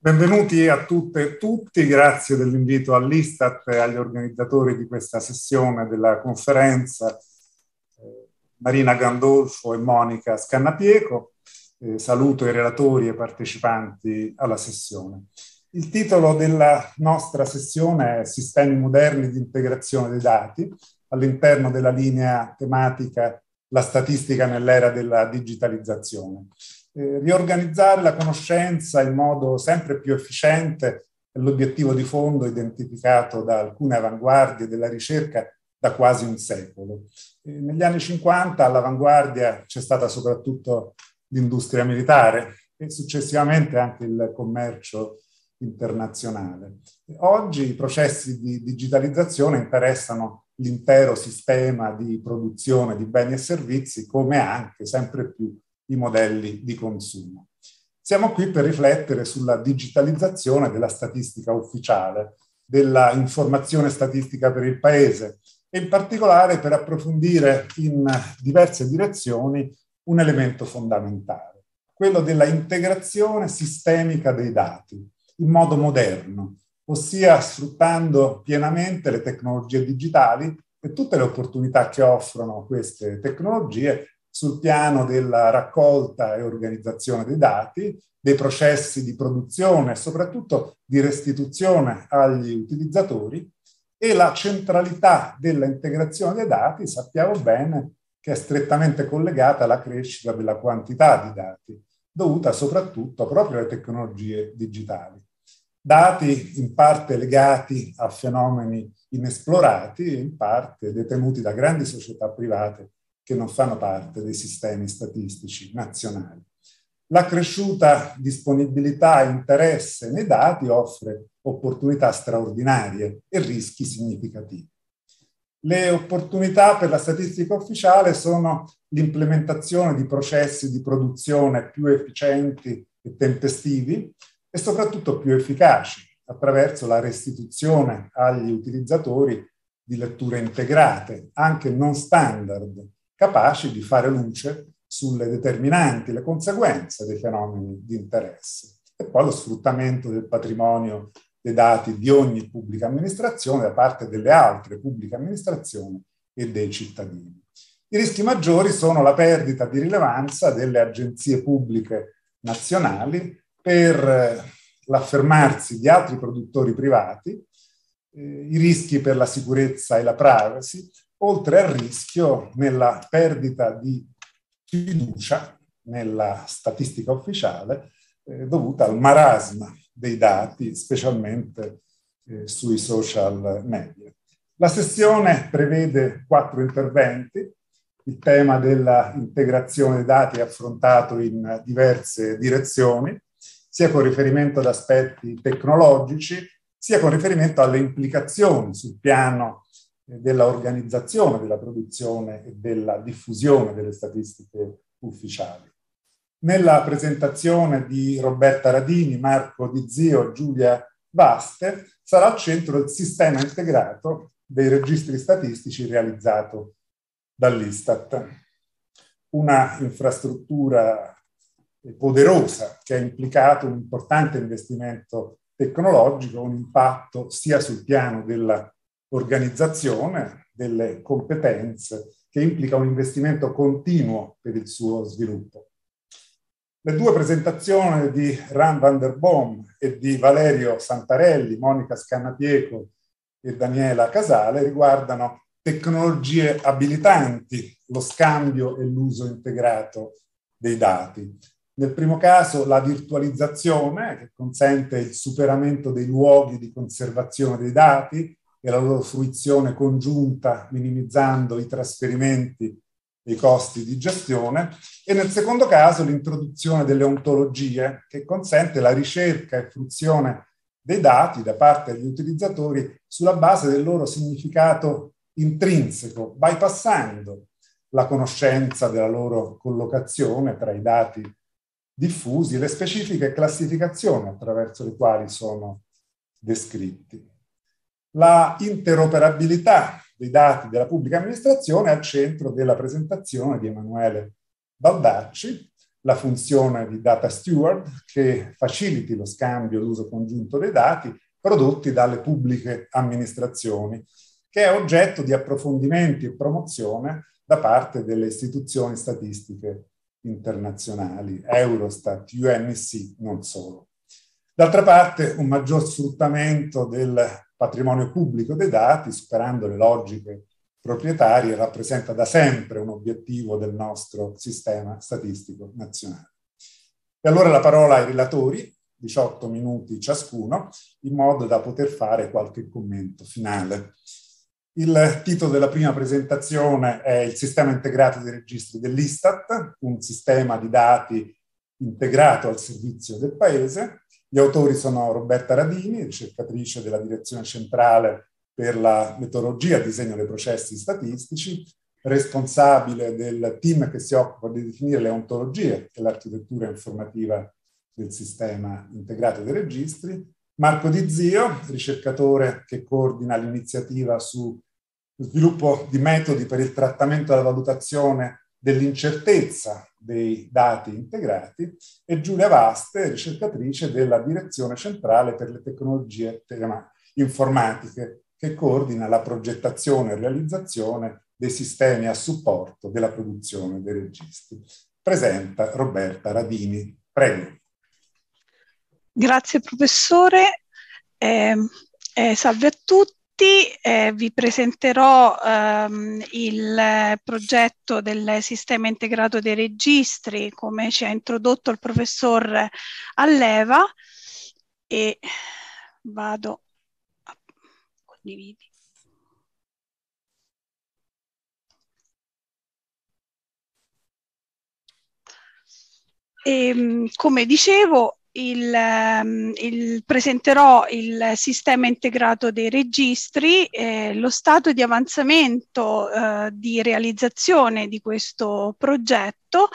Benvenuti a tutte e tutti, grazie dell'invito all'Istat e agli organizzatori di questa sessione della conferenza, eh, Marina Gandolfo e Monica Scannapieco. Eh, saluto i relatori e partecipanti alla sessione. Il titolo della nostra sessione è Sistemi moderni di integrazione dei dati all'interno della linea tematica La statistica nell'era della digitalizzazione. Eh, riorganizzare la conoscenza in modo sempre più efficiente è l'obiettivo di fondo identificato da alcune avanguardie della ricerca da quasi un secolo. Eh, negli anni 50 all'avanguardia c'è stata soprattutto l'industria militare e successivamente anche il commercio internazionale. Oggi i processi di digitalizzazione interessano l'intero sistema di produzione di beni e servizi, come anche sempre più i modelli di consumo. Siamo qui per riflettere sulla digitalizzazione della statistica ufficiale, della informazione statistica per il Paese e in particolare per approfondire in diverse direzioni un elemento fondamentale, quello della integrazione sistemica dei dati in modo moderno, ossia sfruttando pienamente le tecnologie digitali e tutte le opportunità che offrono queste tecnologie sul piano della raccolta e organizzazione dei dati, dei processi di produzione e soprattutto di restituzione agli utilizzatori e la centralità della integrazione dei dati, sappiamo bene, che è strettamente collegata alla crescita della quantità di dati, dovuta soprattutto proprio alle tecnologie digitali. Dati in parte legati a fenomeni inesplorati e in parte detenuti da grandi società private che non fanno parte dei sistemi statistici nazionali. La cresciuta disponibilità e interesse nei dati offre opportunità straordinarie e rischi significativi. Le opportunità per la statistica ufficiale sono l'implementazione di processi di produzione più efficienti e tempestivi e soprattutto più efficaci attraverso la restituzione agli utilizzatori di letture integrate, anche non standard, capaci di fare luce sulle determinanti, le conseguenze dei fenomeni di interesse e poi lo sfruttamento del patrimonio dei dati di ogni pubblica amministrazione da parte delle altre pubbliche amministrazioni e dei cittadini. I rischi maggiori sono la perdita di rilevanza delle agenzie pubbliche nazionali per eh, l'affermarsi di altri produttori privati, eh, i rischi per la sicurezza e la privacy, oltre al rischio nella perdita di fiducia nella statistica ufficiale eh, dovuta al marasma dei dati, specialmente eh, sui social media. La sessione prevede quattro interventi. Il tema dell'integrazione dei dati è affrontato in diverse direzioni, sia con riferimento ad aspetti tecnologici, sia con riferimento alle implicazioni sul piano della organizzazione della produzione e della diffusione delle statistiche ufficiali. Nella presentazione di Roberta Radini, Marco Di Zio e Giulia Vaste sarà al centro il sistema integrato dei registri statistici realizzato dall'Istat. Una infrastruttura poderosa che ha implicato un importante investimento tecnologico, un impatto sia sul piano della organizzazione delle competenze che implica un investimento continuo per il suo sviluppo. Le due presentazioni di Ran van der Boom e di Valerio Santarelli, Monica Scannapieco e Daniela Casale riguardano tecnologie abilitanti, lo scambio e l'uso integrato dei dati. Nel primo caso la virtualizzazione che consente il superamento dei luoghi di conservazione dei dati, e la loro fruizione congiunta, minimizzando i trasferimenti e i costi di gestione, e nel secondo caso l'introduzione delle ontologie che consente la ricerca e fruizione dei dati da parte degli utilizzatori sulla base del loro significato intrinseco, bypassando la conoscenza della loro collocazione tra i dati diffusi le specifiche classificazioni attraverso le quali sono descritti la interoperabilità dei dati della pubblica amministrazione al centro della presentazione di Emanuele Baldacci, la funzione di data steward che faciliti lo scambio e l'uso congiunto dei dati prodotti dalle pubbliche amministrazioni, che è oggetto di approfondimenti e promozione da parte delle istituzioni statistiche internazionali, Eurostat, UNC, non solo. D'altra parte, un maggior sfruttamento del patrimonio pubblico dei dati, superando le logiche proprietarie, rappresenta da sempre un obiettivo del nostro sistema statistico nazionale. E allora la parola ai relatori, 18 minuti ciascuno, in modo da poter fare qualche commento finale. Il titolo della prima presentazione è Il sistema integrato dei registri dell'Istat, un sistema di dati integrato al servizio del Paese, gli autori sono Roberta Radini, ricercatrice della Direzione Centrale per la Metodologia Disegno dei Processi Statistici, responsabile del team che si occupa di definire le ontologie e l'architettura informativa del sistema integrato dei registri, Marco Di Zio, ricercatore che coordina l'iniziativa su sviluppo di metodi per il trattamento e la valutazione dell'incertezza dei dati integrati e Giulia Vaste, ricercatrice della Direzione Centrale per le Tecnologie Informatiche, che coordina la progettazione e realizzazione dei sistemi a supporto della produzione dei registri. Presenta Roberta Radini. Prego. Grazie professore. Eh, eh, salve a tutti tutti, eh, vi presenterò ehm, il progetto del sistema integrato dei registri come ci ha introdotto il professor Alleva e vado a condividi. E, ehm, come dicevo, il, ehm, il, presenterò il sistema integrato dei registri, eh, lo stato di avanzamento eh, di realizzazione di questo progetto progetto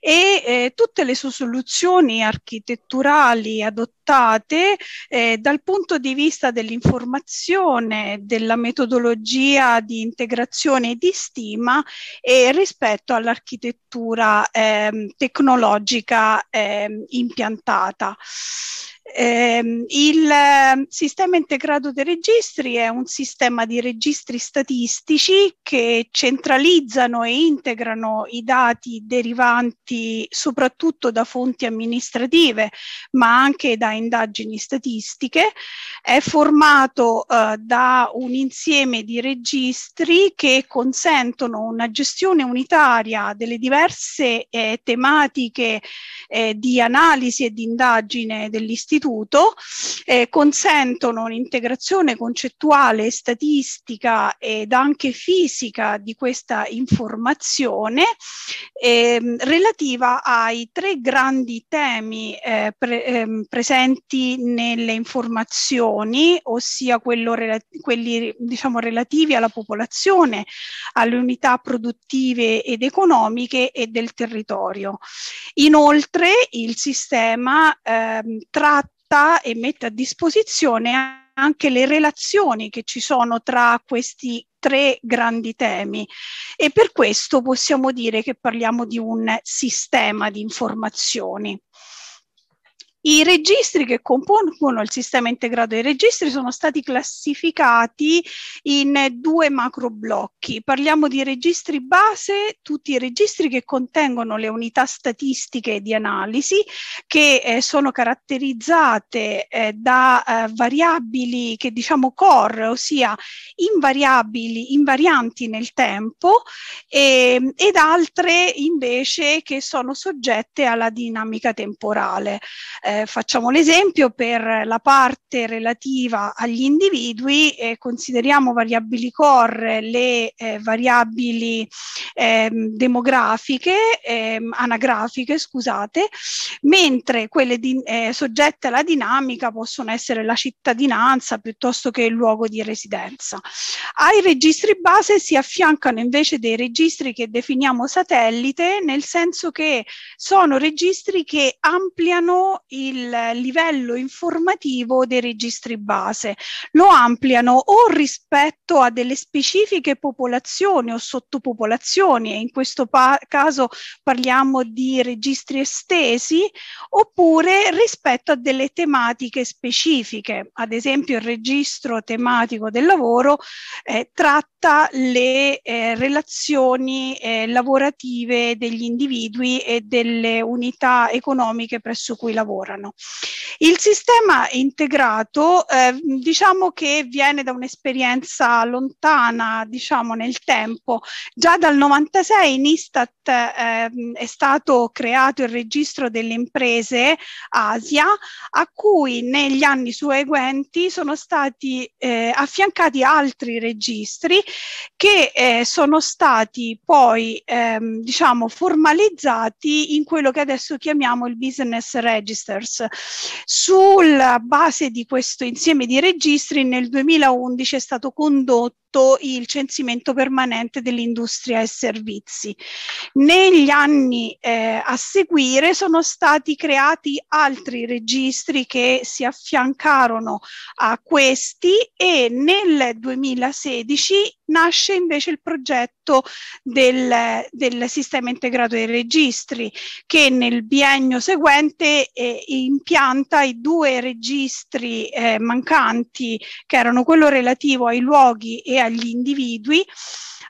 e eh, tutte le sue soluzioni architetturali adottate eh, dal punto di vista dell'informazione, della metodologia di integrazione e di stima e rispetto all'architettura eh, tecnologica ehm, impiantata. Eh, il ehm, sistema integrato dei registri è un sistema di registri statistici che centralizzano e integrano i dati derivanti soprattutto da fonti amministrative, ma anche da indagini statistiche. È formato eh, da un insieme di registri che consentono una gestione unitaria delle diverse eh, tematiche eh, di analisi e di indagine dell'istituzione dell'istituto eh, consentono l'integrazione concettuale, statistica ed anche fisica di questa informazione eh, relativa ai tre grandi temi eh, pre, ehm, presenti nelle informazioni, ossia rela- quelli diciamo, relativi alla popolazione, alle unità produttive ed economiche e del territorio. Inoltre il sistema ehm, tratta realtà e mette a disposizione anche le relazioni che ci sono tra questi tre grandi temi e per questo possiamo dire che parliamo di un sistema di informazioni. I registri che compongono il sistema integrato dei registri sono stati classificati in due macro blocchi. Parliamo di registri base, tutti i registri che contengono le unità statistiche di analisi che eh, sono caratterizzate eh, da eh, variabili che diciamo core, ossia invariabili, invarianti nel tempo e, ehm, ed altre invece che sono soggette alla dinamica temporale. Eh, eh, facciamo l'esempio per la parte relativa agli individui, eh, consideriamo variabili core le eh, variabili ehm, demografiche, ehm, anagrafiche, scusate, mentre quelle di, eh, soggette alla dinamica possono essere la cittadinanza piuttosto che il luogo di residenza. Ai registri base si affiancano invece dei registri che definiamo satellite, nel senso che sono registri che ampliano il il livello informativo dei registri base. Lo ampliano o rispetto a delle specifiche popolazioni o sottopopolazioni, e in questo pa- caso parliamo di registri estesi, oppure rispetto a delle tematiche specifiche. Ad esempio il registro tematico del lavoro eh, tratta le eh, relazioni eh, lavorative degli individui e delle unità economiche presso cui lavorano lavorano. Il sistema integrato eh, diciamo che viene da un'esperienza lontana diciamo nel tempo. Già dal 96 in Istat eh, è stato creato il registro delle imprese Asia a cui negli anni seguenti sono stati eh, affiancati altri registri che eh, sono stati poi ehm, diciamo formalizzati in quello che adesso chiamiamo il business register Years. Sulla base di questo insieme di registri nel 2011 è stato condotto introdotto il censimento permanente dell'industria e servizi. Negli anni eh, a seguire sono stati creati altri registri che si affiancarono a questi e nel 2016 nasce invece il progetto del, del sistema integrato dei registri che nel biennio seguente eh, impianta i due registri eh, mancanti che erano quello relativo ai luoghi e agli individui,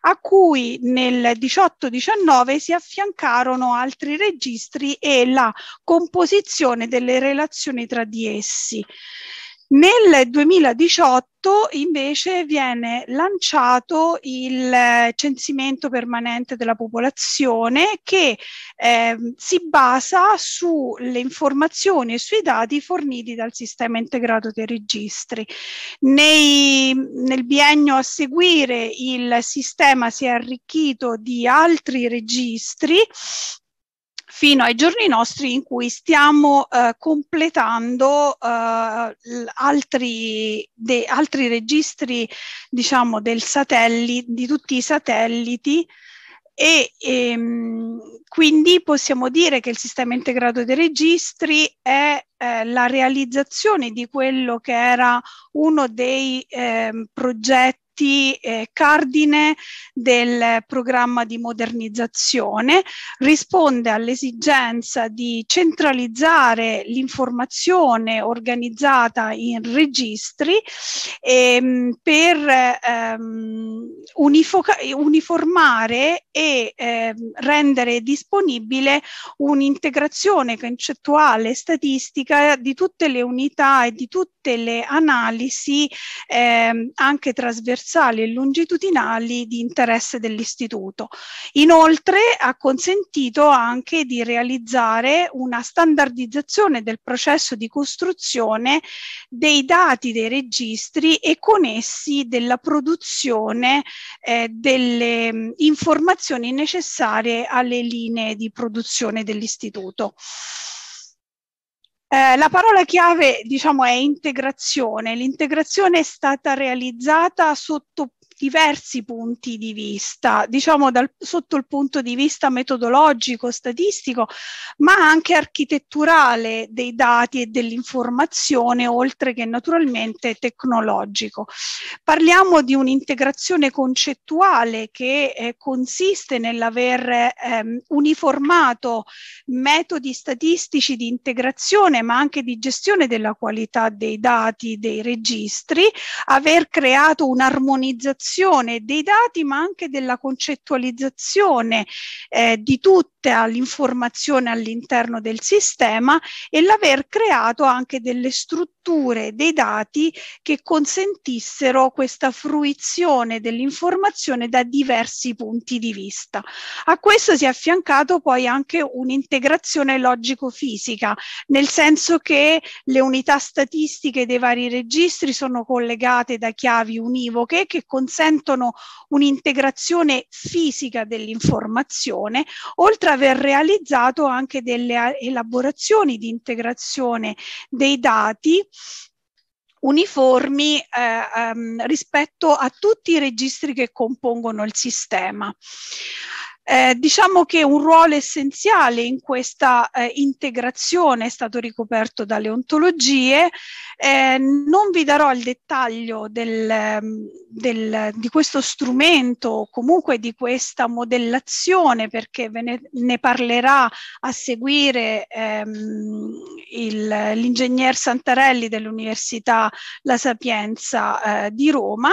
a cui nel 18-19 si affiancarono altri registri e la composizione delle relazioni tra di essi. Nel 2018 invece viene lanciato il eh, censimento permanente della popolazione che eh, si basa sulle informazioni e sui dati forniti dal sistema integrato dei registri. Nei, nel biennio a seguire il sistema si è arricchito di altri registri fino ai giorni nostri in cui stiamo eh, completando eh, altri, de, altri registri diciamo, del satelli, di tutti i satelliti e ehm, quindi possiamo dire che il sistema integrato dei registri è eh, la realizzazione di quello che era uno dei eh, progetti aspetti eh, cardine del programma di modernizzazione, risponde all'esigenza di centralizzare l'informazione organizzata in registri ehm, per ehm, uniformare e ehm, rendere disponibile un'integrazione concettuale e statistica di tutte le unità e di tutte le analisi ehm, anche trasversali trasversali e longitudinali di interesse dell'istituto. Inoltre ha consentito anche di realizzare una standardizzazione del processo di costruzione dei dati dei registri e con essi della produzione eh, delle mh, mm, informazioni necessarie alle linee di produzione dell'istituto. Eh, la parola chiave diciamo, è integrazione. L'integrazione è stata realizzata sotto diversi punti di vista, diciamo dal, sotto il punto di vista metodologico, statistico, ma anche architetturale dei dati e dell'informazione, oltre che naturalmente tecnologico. Parliamo di un'integrazione concettuale che eh, consiste nell'aver ehm, uniformato metodi statistici di integrazione, ma anche di gestione della qualità dei dati, dei registri, aver creato un'armonizzazione gestione dei dati ma anche della concettualizzazione eh, di tutta l'informazione all'interno del sistema e l'aver creato anche delle strutture dei dati che consentissero questa fruizione dell'informazione da diversi punti di vista. A questo si è affiancato poi anche un'integrazione logico-fisica, nel senso che le unità statistiche dei vari registri sono collegate da chiavi univoche che consentono consentono un'integrazione fisica dell'informazione, oltre ad aver realizzato anche delle ah, elaborazioni di integrazione dei dati uniformi eh, ehm, rispetto a tutti i registri che compongono il sistema. Eh, diciamo che un ruolo essenziale in questa eh, integrazione è stato ricoperto dalle ontologie. Eh, non vi darò il dettaglio del, ehm, del, di questo strumento, comunque di questa modellazione, perché ve ne, ne parlerà a seguire ehm, l'ingegner Santarelli dell'Università La Sapienza eh, di Roma.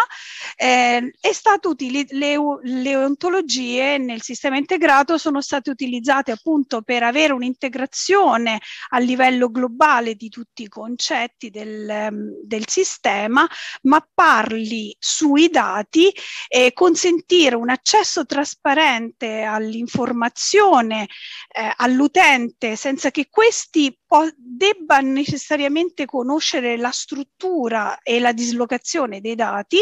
Eh, è stato utili- le, le ontologie nel sistema sistema integrato sono state utilizzate appunto per avere un'integrazione a livello globale di tutti i concetti del, ehm, del sistema, mapparli sui dati e consentire un accesso trasparente all'informazione eh, all'utente senza che questi debba necessariamente conoscere la struttura e la dislocazione dei dati,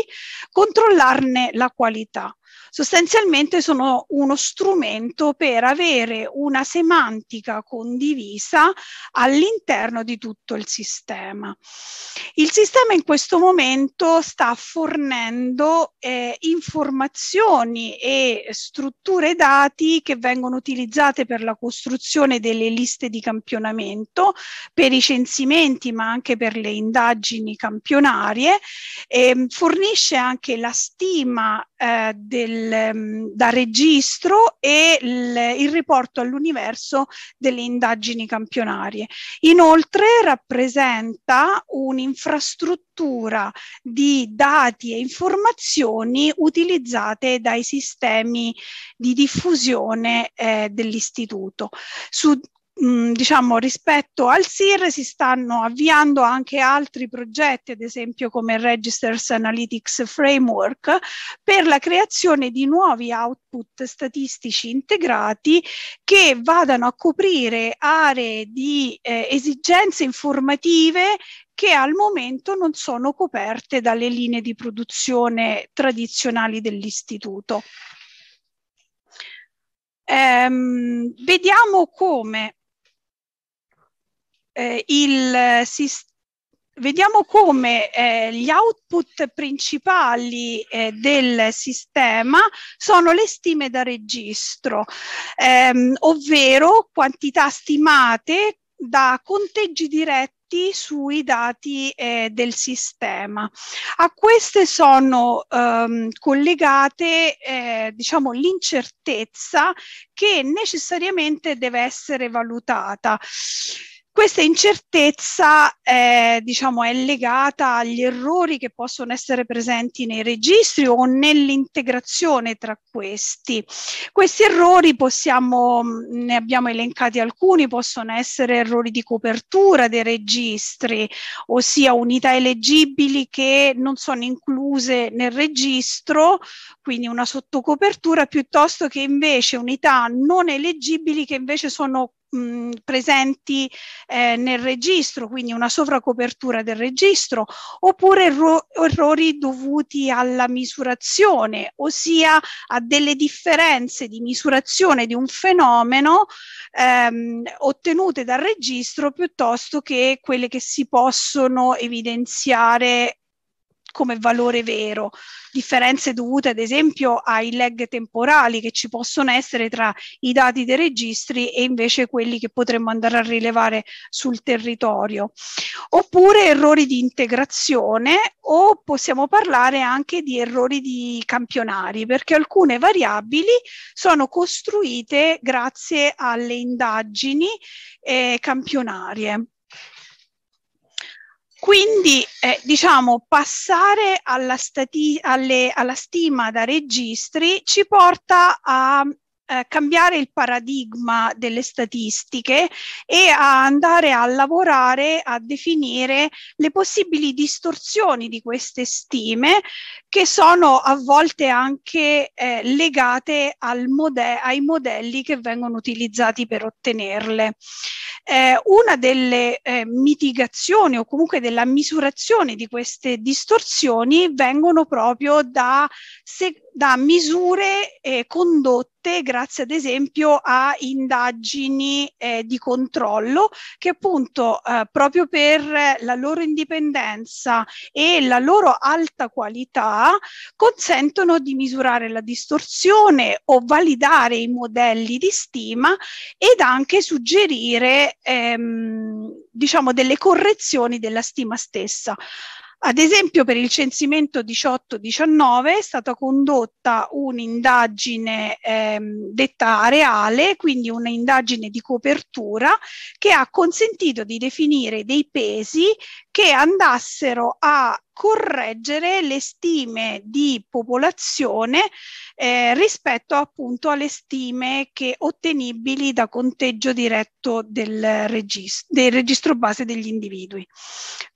controllarne la qualità. Sostanzialmente sono uno strumento per avere una semantica condivisa all'interno di tutto il sistema. Il sistema in questo momento sta fornendo eh, informazioni e strutture dati che vengono utilizzate per la costruzione delle liste di campionamento, per i censimenti ma anche per le indagini campionarie, e ehm, fornisce anche la stima eh, del, ehm, da registro e il, il riporto all'universo delle indagini campionarie. Inoltre rappresenta un'infrastruttura di dati e informazioni utilizzate dai sistemi di diffusione eh, dell'istituto. Su Mm, diciamo rispetto al SIR si stanno avviando anche altri progetti, ad esempio come il Registers Analytics Framework, per la creazione di nuovi output statistici integrati che vadano a coprire aree di eh, esigenze informative che al momento non sono coperte dalle linee di produzione tradizionali dell'istituto. Ehm, vediamo come eh, il eh, sistema vediamo come eh, gli output principali eh, del sistema sono le stime da registro, ehm, ovvero quantità stimate da conteggi diretti sui dati eh, del sistema. A queste sono ehm, collegate eh, diciamo, l'incertezza che necessariamente deve essere valutata. Questa incertezza eh, diciamo, è legata agli errori che possono essere presenti nei registri o nell'integrazione tra questi. Questi errori possiamo, mm, ne abbiamo elencati alcuni, possono essere errori di copertura dei registri, ossia unità eleggibili che non sono incluse nel registro, quindi una sottocopertura, piuttosto che invece unità non eleggibili che invece sono mh, presenti eh, nel registro, quindi una sovracopertura del registro, oppure erro errori dovuti alla misurazione, ossia a delle differenze di misurazione di un fenomeno ehm, ottenute dal registro piuttosto che quelle che si possono evidenziare come valore vero, differenze dovute ad esempio ai lag temporali che ci possono essere tra i dati dei registri e invece quelli che potremmo andare a rilevare sul territorio, oppure errori di integrazione o possiamo parlare anche di errori di campionari perché alcune variabili sono costruite grazie alle indagini eh, campionarie. Quindi, eh, diciamo, passare alla, stati- alle, alla, stima da registri ci porta a eh, cambiare il paradigma delle statistiche e a andare a lavorare a definire le possibili distorsioni di queste stime che sono a volte anche eh, legate al mode ai modelli che vengono utilizzati per ottenerle. Eh, una delle eh, mitigazioni o comunque della misurazione di queste distorsioni vengono proprio da, se, da misure eh, condotte forte grazie ad esempio a indagini eh, di controllo che appunto eh, proprio per la loro indipendenza e la loro alta qualità consentono di misurare la distorsione o validare i modelli di stima ed anche suggerire ehm, diciamo delle correzioni della stima stessa. Ad esempio per il censimento 18-19 è stata condotta un'indagine ehm, detta areale, quindi un'indagine di copertura che ha consentito di definire dei pesi che andassero a correggere le stime di popolazione eh, rispetto appunto alle stime che ottenibili da conteggio diretto del, regist del registro base degli individui.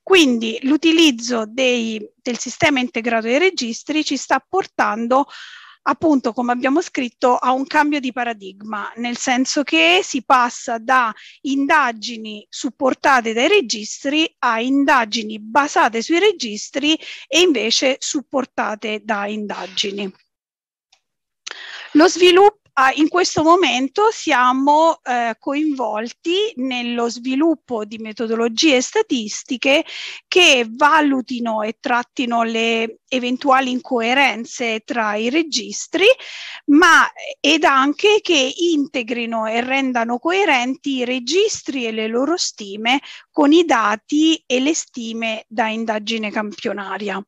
Quindi l'utilizzo del sistema integrato dei registri ci sta portando appunto, come abbiamo scritto, a un cambio di paradigma, nel senso che si passa da indagini supportate dai registri a indagini basate sui registri e invece supportate da indagini. Lo sviluppo Ah, in questo momento siamo eh, coinvolti nello sviluppo di metodologie statistiche che valutino e trattino le eventuali incoerenze tra i registri, ma ed anche che integrino e rendano coerenti i registri e le loro stime con i dati e le stime da indagine campionaria.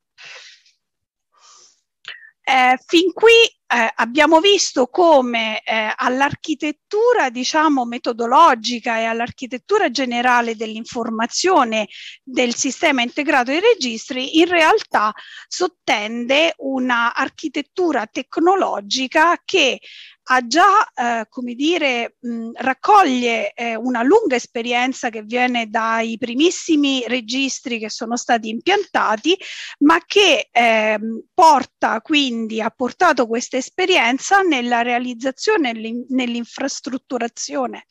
Eh, fin qui eh, abbiamo visto come eh, all'architettura diciamo metodologica e all'architettura generale dell'informazione del sistema integrato dei registri in realtà sottende una architettura tecnologica che ha già, eh, come dire, mh, raccoglie eh, una lunga esperienza che viene dai primissimi registri che sono stati impiantati, ma che eh, porta quindi, ha portato questa esperienza nella realizzazione, nell'infrastrutturazione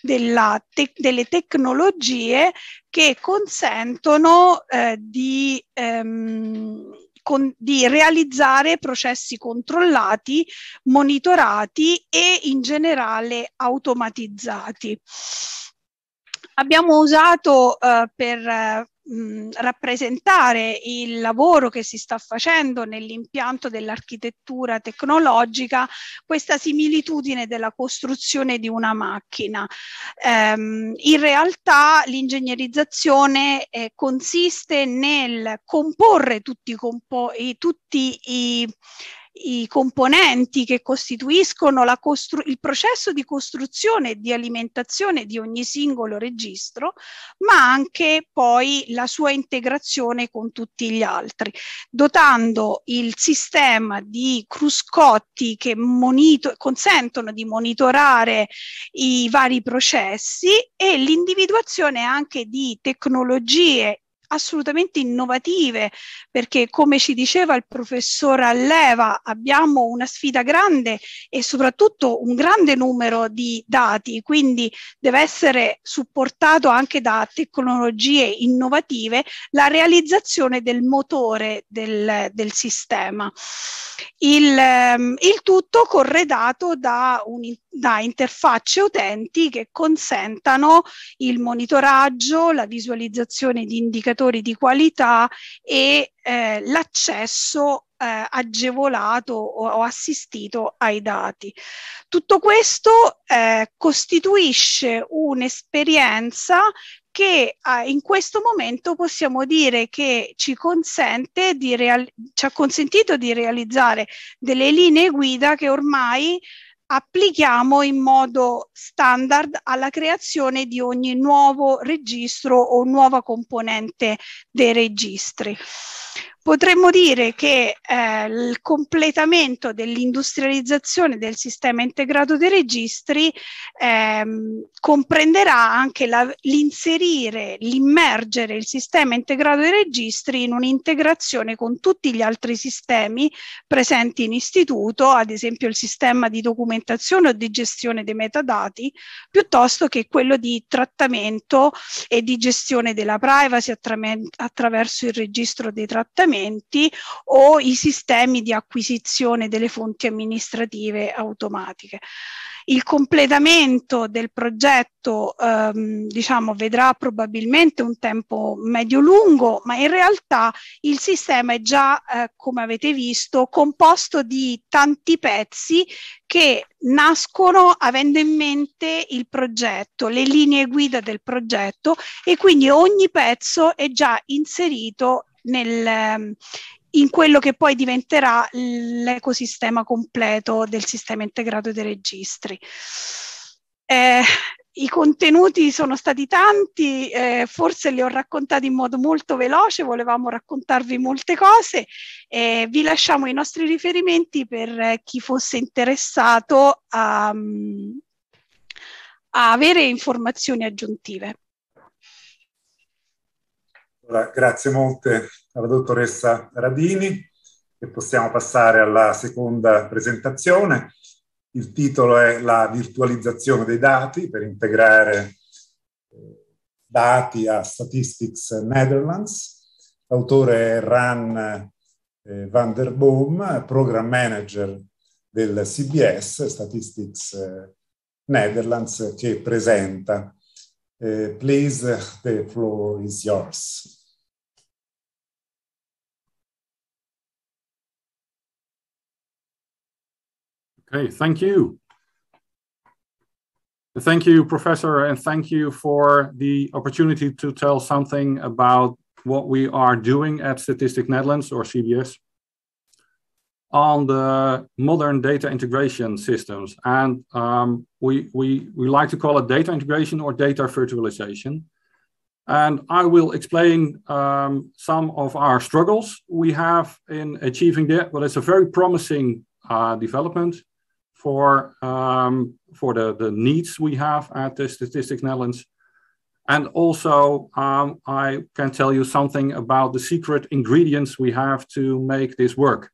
della te- delle tecnologie che consentono eh, di ehm, con, di realizzare processi controllati, monitorati e in generale automatizzati abbiamo usato eh, per mh, eh, mm, rappresentare il lavoro che si sta facendo nell'impianto dell'architettura tecnologica questa similitudine della costruzione di una macchina. Ehm, in realtà l'ingegnerizzazione eh, consiste nel comporre tutti, compo i, tutti i i componenti che costituiscono la costru- il processo di costruzione e di alimentazione di ogni singolo registro, ma anche poi la sua integrazione con tutti gli altri, dotando il sistema di cruscotti che monito- consentono di monitorare i vari processi e l'individuazione anche di tecnologie assolutamente innovative, perché come ci diceva il professor Alleva, abbiamo una sfida grande e soprattutto un grande numero di dati, quindi deve essere supportato anche da tecnologie innovative la realizzazione del motore del, del sistema. Il, ehm, il, tutto corredato da, un, da interfacce utenti che consentano il monitoraggio, la visualizzazione di indicazioni educatori di qualità e eh, l'accesso eh, agevolato o, o, assistito ai dati. Tutto questo eh, costituisce un'esperienza che ah, in questo momento possiamo dire che ci, consente di real- ci ha consentito di realizzare delle linee guida che ormai applichiamo in modo standard alla creazione di ogni nuovo registro o nuova componente dei registri. Potremmo dire che eh, il completamento dell'industrializzazione del sistema integrato dei registri ehm, comprenderà anche la, l'inserire, l'immergere il sistema integrato dei registri in un'integrazione con tutti gli altri sistemi presenti in istituto, ad esempio il sistema di documentazione o di gestione dei metadati, piuttosto che quello di trattamento e di gestione della privacy attraverso il registro dei trattamenti documenti o i sistemi di acquisizione delle fonti amministrative automatiche. Il completamento del progetto ehm, diciamo, vedrà probabilmente un tempo medio-lungo, ma in realtà il sistema è già, eh, come avete visto, composto di tanti pezzi che nascono avendo in mente il progetto, le linee guida del progetto e quindi ogni pezzo è già inserito nel, ehm, in quello che poi diventerà l'ecosistema completo del sistema integrato dei registri. Eh, i contenuti sono stati tanti, eh, forse li ho raccontati in modo molto veloce, volevamo raccontarvi molte cose. Eh, vi lasciamo i nostri riferimenti per eh, chi fosse interessato a, mm, a avere informazioni aggiuntive. Allora, grazie molte alla dottoressa Radini e possiamo passare alla seconda presentazione. Il titolo è La virtualizzazione dei dati per integrare eh, dati a Statistics Netherlands. L'autore è Ran eh, van der Boom, program manager del CBS Statistics eh, Netherlands, che presenta Uh, please, uh, the floor is yours. Okay, thank you. Thank you, Professor, and thank you for the opportunity to tell something about what we are doing at Statistic Netherlands or CBS on the modern data integration systems. And um, we, we, we like to call it data integration or data virtualization. And I will explain um, some of our struggles we have in achieving that, but it's a very promising uh, development for, um, for the, the needs we have at the Statistics Netherlands. And also, um, I can tell you something about the secret ingredients we have to make this work.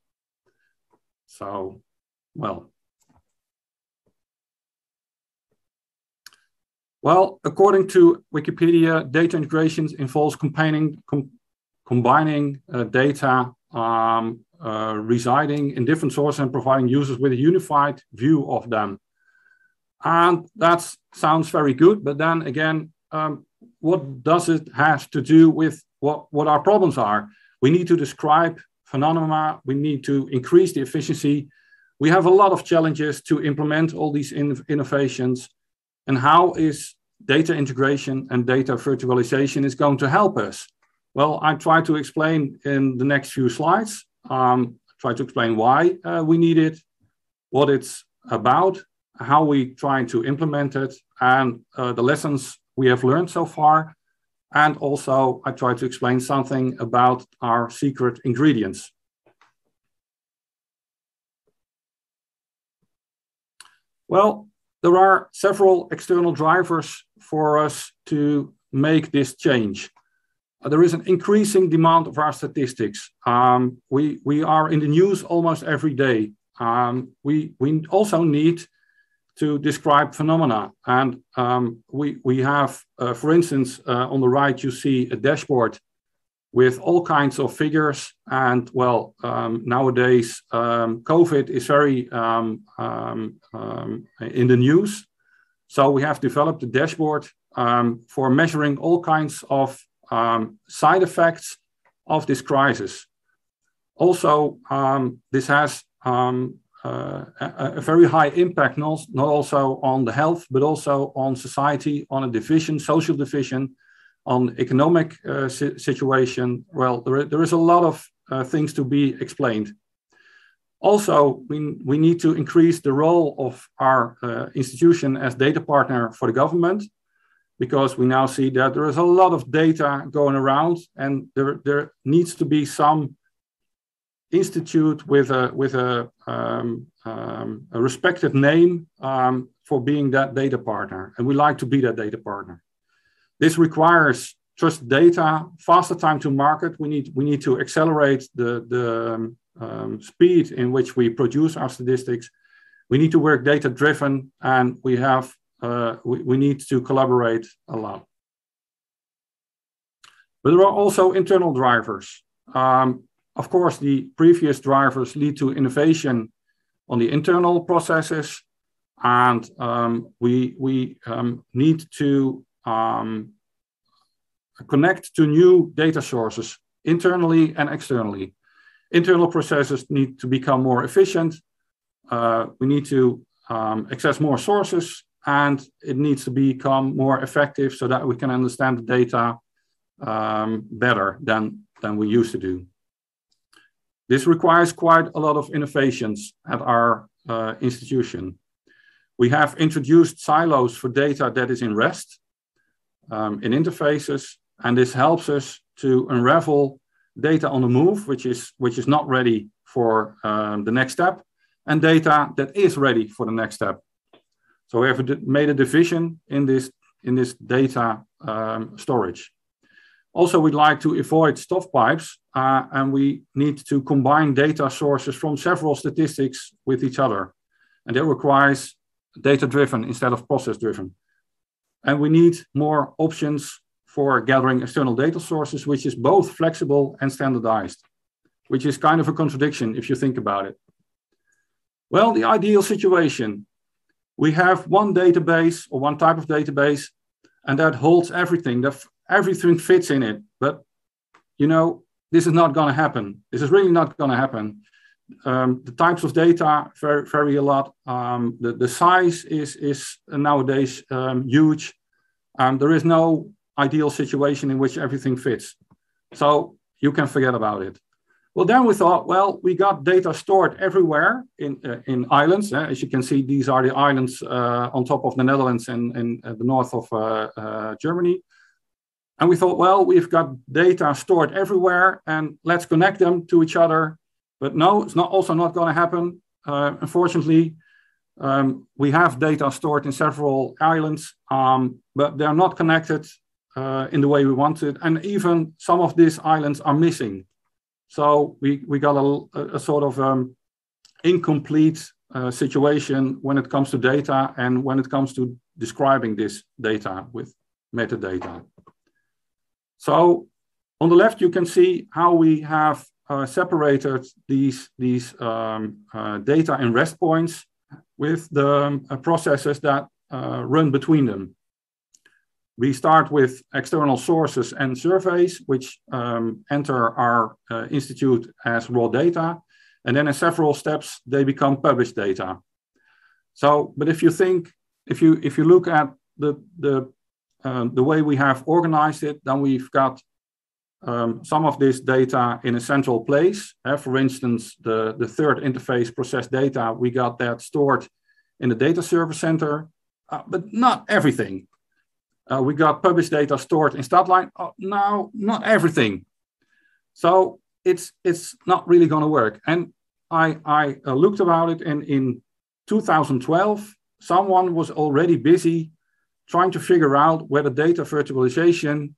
So, well. Well, according to Wikipedia, data integrations involves combining, com combining uh, data um, uh, residing in different sources and providing users with a unified view of them. And that sounds very good, but then again, um, what does it have to do with what, what our problems are? We need to describe Phenomena, we need to increase the efficiency. We have a lot of challenges to implement all these in innovations. And how is data integration and data virtualization is going to help us? Well, I try to explain in the next few slides. Um, try to explain why uh, we need it, what it's about, how we try to implement it, and uh, the lessons we have learned so far, and also, I try to explain something about our secret ingredients. Well, there are several external drivers for us to make this change. There is an increasing demand of our statistics. Um, we, we are in the news almost every day. Um, we, we also need to describe phenomena. And um, we, we have, uh, for instance, uh, on the right, you see a dashboard with all kinds of figures. And well, um, nowadays, um, COVID is very um, um, um, in the news. So we have developed a dashboard for measuring all kinds of side effects of this crisis. Also, this has uh, a, a, very high impact, not, not also on the health, but also on society, on a division, social division, on economic uh, si situation. Well, there, there is a lot of uh, things to be explained. Also, we, we need to increase the role of our uh, institution as data partner for the government, because we now see that there is a lot of data going around and there, there needs to be some institute with a with a, um, um, a respected name um, for being that data partner, and we like to be that data partner. This requires trust data, faster time to market. We need we need to accelerate the the um, um, speed in which we produce our statistics. We need to work data driven, and we have uh, we, we need to collaborate a lot. But there are also internal drivers. Um, of course, the previous drivers lead to innovation on the internal processes, and um, we, we um, need to um, connect to new data sources internally and externally. Internal processes need to become more efficient. Uh, we need to um, access more sources, and it needs to become more effective so that we can understand the data um, better than, than we used to do. This requires quite a lot of innovations at our uh, institution. We have introduced silos for data that is in REST, um, in interfaces, and this helps us to unravel data on the move, which is, which is not ready for um, the next step, and data that is ready for the next step. So we have made a division in this, in this data um, storage. Also, we'd like to avoid stoppipes, uh, and we need to combine data sources from several statistics with each other. And that requires data-driven instead of process-driven. And we need more options for gathering external data sources, which is both flexible and standardized, which is kind of a contradiction if you think about it. Well, the ideal situation, we have one database or one type of database, and that holds everything. That everything fits in it. But, you know, this is not going to happen. This is really not going to happen. Um, the types of data vary, vary a lot. Um, the, the size is, is nowadays um, huge. Um, there is no ideal situation in which everything fits. So you can forget about it. Well, then we thought, well, we got data stored everywhere in, uh, in islands. as you can see, these are the islands uh, on top of the Netherlands and in uh, the north of uh, uh, Germany. And we thought, well, we've got data stored everywhere and let's connect them to each other. But no, it's not also not going to happen. Uh, unfortunately, um, we have data stored in several islands, um, but they're not connected uh, in the way we wanted. And even some of these islands are missing. So we, we got a, a sort of um, incomplete uh, situation when it comes to data and when it comes to describing this data with metadata. So on the left, you can see how we have uh, separated these, these um, uh, data and rest points with the um, uh, processes that uh, run between them. We start with external sources and surveys, which um, enter our uh, institute as raw data. And then in several steps, they become published data. So, but if you think, if you, if you look at the, the um, the way we have organized it, then we've got um, some of this data in a central place. Uh, for instance, the, the third interface process data, we got that stored in the data service center, uh, but not everything. Uh, we got published data stored in Statline. Oh, now, not everything. So it's it's not really going to work. And I I uh, looked about it, and in 2012, someone was already busy trying to figure out whether data virtualization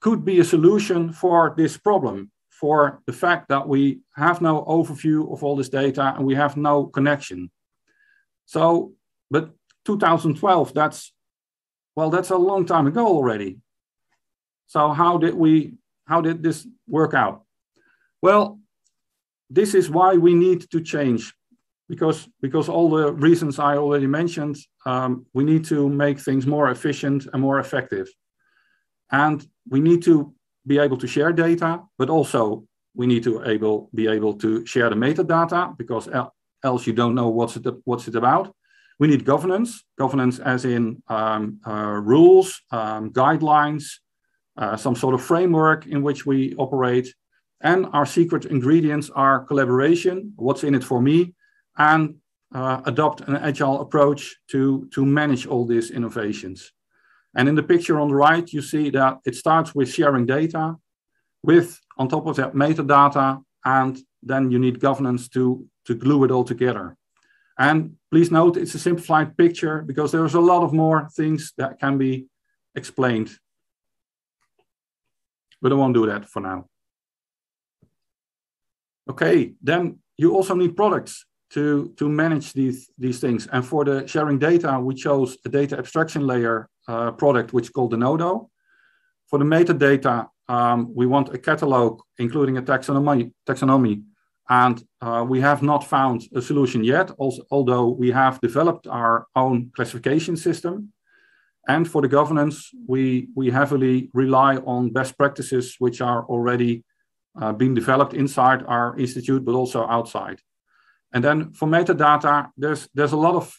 could be a solution for this problem, for the fact that we have no overview of all this data and we have no connection. So, but 2012, that's, well, that's a long time ago already. So how did we, how did this work out? Well, this is why we need to change because because all the reasons I already mentioned, um, we need to make things more efficient and more effective, and we need to be able to share data, but also we need to able be able to share the metadata because else you don't know what's it what's it about. We need governance, governance as in um, uh, rules, um, guidelines, uh, some sort of framework in which we operate. And our secret ingredients are collaboration, what's in it for me, and uh, adopt an agile approach to, to manage all these innovations. And in the picture on the right, you see that it starts with sharing data, with on top of that metadata, and then you need governance to, to glue it all together. And please note, it's a simplified picture because there's a lot of more things that can be explained. But I won't do that for now. Okay, then you also need products to, to manage these, these things. And for the sharing data, we chose a data abstraction layer uh, product, which is called nodo For the metadata, um, we want a catalog, including a taxonomy, taxonomy and uh, we have not found a solution yet, also, although we have developed our own classification system. And for the governance, we, we heavily rely on best practices which are already uh, being developed inside our institute, but also outside. And then for metadata, there's there's a lot of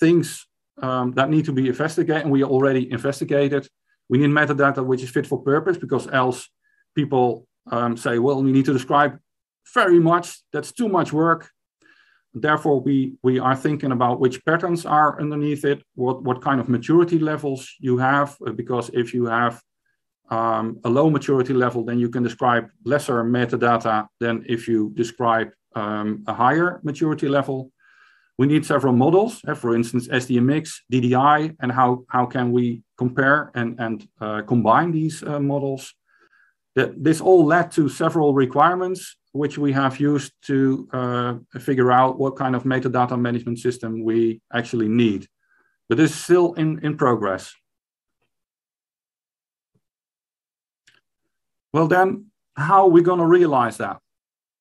things um, that need to be investigated, and we already investigated. We need metadata which is fit for purpose, because else people um, say, well, we need to describe very much. That's too much work. Therefore, we, we are thinking about which patterns are underneath it, what, what kind of maturity levels you have, because if you have um, a low maturity level, then you can describe lesser metadata than if you describe um, a higher maturity level. We need several models, uh, for instance, SDMX, DDI, and how, how can we compare and, and uh, combine these uh, models. This all led to several requirements, which we have used to uh, figure out what kind of metadata management system we actually need. But this is still in, in progress. Well, then, how are we going to realize that?